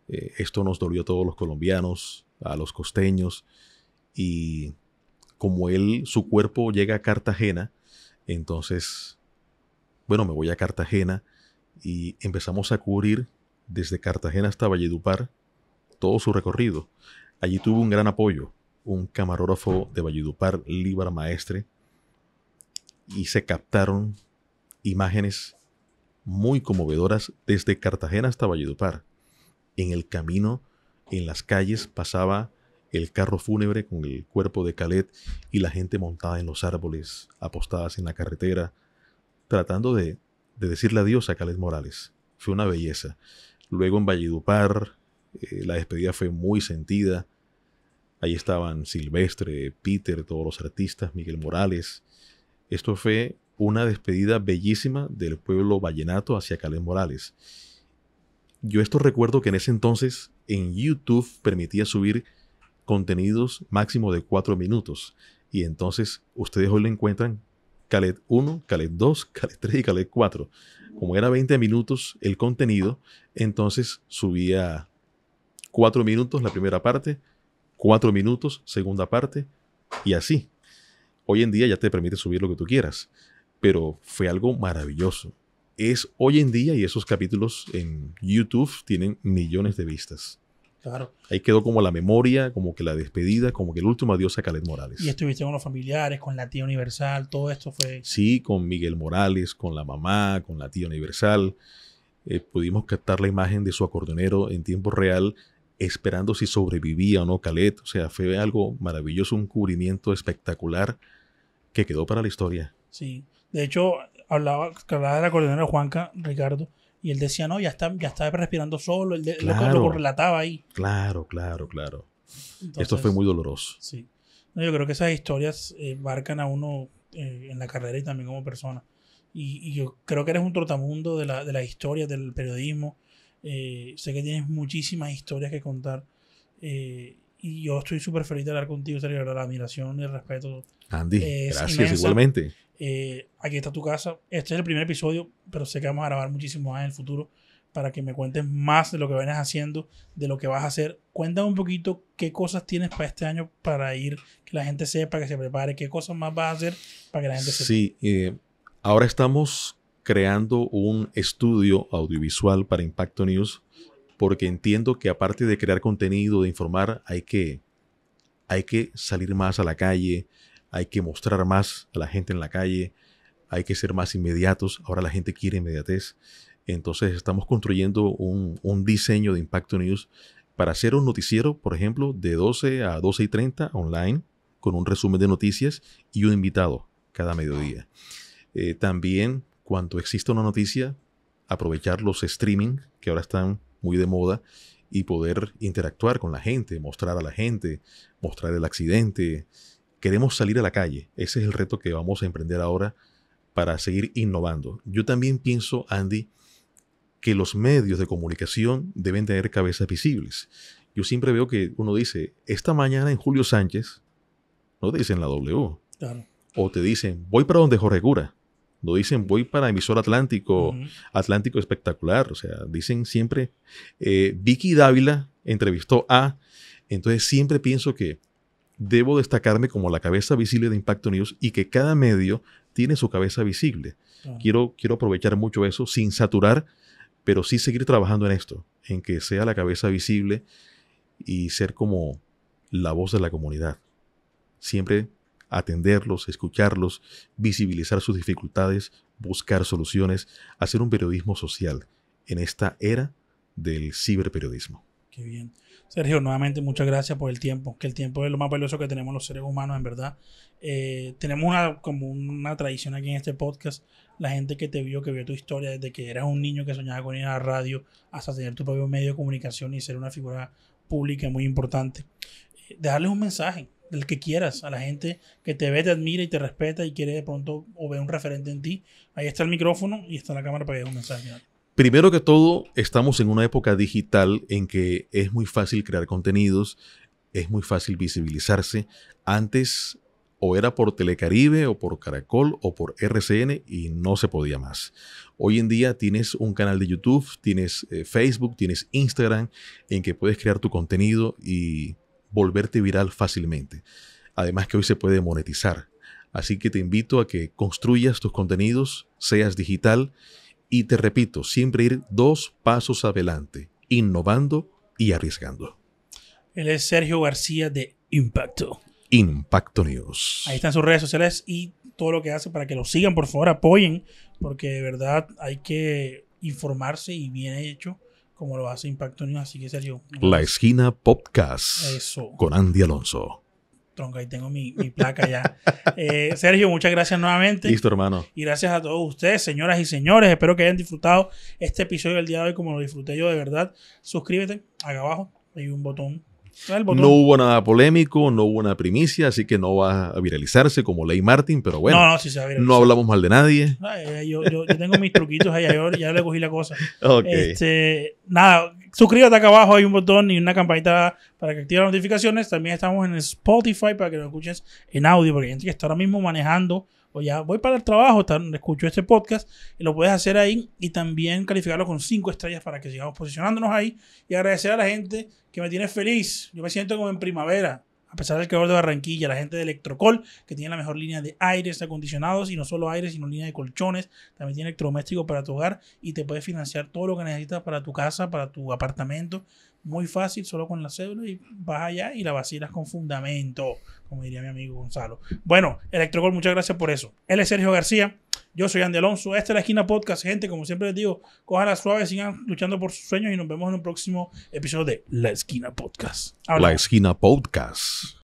Eh, esto nos dolió a todos los colombianos, a los costeños y como él, su cuerpo llega a Cartagena, entonces, bueno, me voy a Cartagena y empezamos a cubrir desde Cartagena hasta Valledupar todo su recorrido. Allí tuvo un gran apoyo, un camarógrafo de Valledupar, Libra Maestre, y se captaron imágenes muy conmovedoras desde Cartagena hasta Valledupar. En el camino, en las calles, pasaba el carro fúnebre con el cuerpo de Calet y la gente montada en los árboles, apostadas en la carretera, tratando de, de decirle adiós a Calet Morales. Fue una belleza. Luego en Valledupar, eh, la despedida fue muy sentida. Ahí estaban Silvestre, Peter, todos los artistas, Miguel Morales. Esto fue una despedida bellísima del pueblo vallenato hacia Calet Morales. Yo esto recuerdo que en ese entonces en YouTube permitía subir contenidos máximo de 4 minutos. Y entonces ustedes hoy le encuentran Calet 1, Calet 2, Calet 3 y Calet 4. Como era 20 minutos el contenido, entonces subía 4 minutos la primera parte, 4 minutos segunda parte y así. Hoy en día ya te permite subir lo que tú quieras, pero fue algo maravilloso. Es hoy en día y esos capítulos en YouTube tienen millones de vistas. Ahí quedó como la memoria, como que la despedida, como que el último adiós a Caled Morales. Y estuviste con los familiares, con la tía Universal, todo esto fue. Sí, con Miguel Morales, con la mamá, con la tía Universal. Eh, pudimos captar la imagen de su acordeonero en tiempo real, esperando si sobrevivía o no Calet. O sea, fue algo maravilloso, un cubrimiento espectacular que quedó para la historia. Sí. De hecho, hablaba, hablaba del acordeonero Juanca, Ricardo y él decía, no, ya está, ya está respirando solo. Él lo, relataba ahí. Claro, claro, claro. Esto fue muy doloroso. Sí. yo creo que esas historias eh, marcan a uno eh, en la carrera y también como persona. Y, yo creo que eres un trotamundo de la, de historia, del periodismo. Eh, sé que tienes muchísimas historias que contar. y yo estoy súper feliz de hablar contigo, Sergio. La admiración y el respeto Andy, eh, gracias igualmente. Eh, aquí está tu casa. Este es el primer episodio, pero sé que vamos a grabar muchísimo más en el futuro para que me cuentes más de lo que vienes haciendo, de lo que vas a hacer. Cuéntame un poquito qué cosas tienes para este año para ir, que la gente sepa, que se prepare, qué cosas más vas a hacer para que la gente sepa. Sí, eh, ahora estamos creando un estudio audiovisual para Impacto News porque entiendo que aparte de crear contenido, de informar, hay que, hay que salir más a la calle, hay que mostrar más a la gente en la calle, hay que ser más inmediatos, ahora la gente quiere inmediatez. Entonces estamos construyendo un, diseño de Impacto News para hacer un noticiero, por ejemplo, de 12 a 12 y 30 online, con un resumen de noticias y un invitado cada mediodía. Eh, también, cuando exista una noticia, aprovechar los streaming, que ahora están muy de moda, y poder interactuar con la gente, mostrar a la gente, mostrar el accidente, queremos salir a la calle. Ese es el reto que vamos a emprender ahora para seguir innovando. Yo también pienso, Andy, que los medios de comunicación deben tener cabezas visibles. Yo siempre veo que uno dice, esta mañana en Julio Sánchez, no dicen la W. O te dicen, voy para donde Jorge Cura. No dicen, voy para Emisor Atlántico, Atlántico Espectacular. O sea, dicen siempre, eh, Vicky Dávila entrevistó a. Entonces siempre pienso que debo destacarme como la cabeza visible de Impacto News y que cada medio tiene su cabeza visible. Quiero, quiero aprovechar mucho eso sin saturar, pero sí seguir trabajando en esto, en que sea la cabeza visible y ser como la voz de la comunidad. Siempre atenderlos, escucharlos, visibilizar sus dificultades, buscar soluciones, hacer un periodismo social en esta era del ciberperiodismo. Qué bien. Sergio, nuevamente muchas gracias por el tiempo, que el tiempo es lo más valioso que tenemos los seres humanos, en verdad. Eh, tenemos una, como una tradición aquí en este podcast, la gente que te vio, que vio tu historia desde que eras un niño que soñaba con ir a la radio, hasta tener tu propio medio de comunicación y ser una figura pública muy importante. Eh, dejarles un mensaje, del que quieras, a la gente que te ve, te admira y te respeta y quiere de pronto o ve un referente en ti. Ahí está el micrófono y está la cámara para que un mensaje. Primero que todo, estamos en una época digital en que es muy fácil crear contenidos, es muy fácil visibilizarse. Antes o era por Telecaribe o por Caracol o por RCN y no se podía más. Hoy en día tienes un canal de YouTube, tienes eh, Facebook, tienes Instagram en que puedes crear tu contenido y volverte viral fácilmente. Además que hoy se puede monetizar. Así que te invito a que construyas tus contenidos, seas digital y te repito, siempre ir dos pasos adelante, innovando y arriesgando. Él es Sergio García de Impacto. Impacto News. Ahí están sus redes sociales y todo lo que hace para que lo sigan, por favor, apoyen, porque de verdad hay que informarse y bien hecho como lo hace Impacto News. Así que Sergio. La esquina podcast. Con Andy Alonso tronca. ahí tengo mi, placa ya. Eh, Sergio, muchas gracias nuevamente. Listo, hermano. Y gracias a todos ustedes, señoras y señores. Espero que hayan disfrutado este episodio del día de hoy como lo disfruté yo de verdad. Suscríbete, acá abajo hay un botón. No hubo nada polémico, no hubo una primicia, así que no va a viralizarse como Ley Martin, pero bueno, no, no, sí se no hablamos mal de nadie. yo, yo, tengo mis truquitos allá yo ya le cogí la cosa. Este, nada, Suscríbete acá abajo, hay un botón y una campanita para que active las notificaciones. También estamos en Spotify para que lo escuches en audio, porque hay gente que está ahora mismo manejando o ya voy para el trabajo, escucho este podcast y lo puedes hacer ahí y también calificarlo con 5 estrellas para que sigamos posicionándonos ahí y agradecer a la gente que me tiene feliz. Yo me siento como en primavera a pesar del calor de Barranquilla, la gente de Electrocol, que tiene la mejor línea de aires acondicionados y no solo aires, sino línea de colchones, también tiene electrodomésticos para tu hogar y te puedes financiar todo lo que necesitas para tu casa, para tu apartamento. Muy fácil, solo con la cédula y vas allá y la vacilas con fundamento, como diría mi amigo Gonzalo. Bueno, Electrocol, muchas gracias por eso. Él es Sergio García. Yo soy Andy Alonso, esta es la esquina podcast. Gente, como siempre les digo, cojan las suaves, sigan luchando por sus sueños y nos vemos en un próximo episodio de La Esquina Podcast. La Esquina Podcast.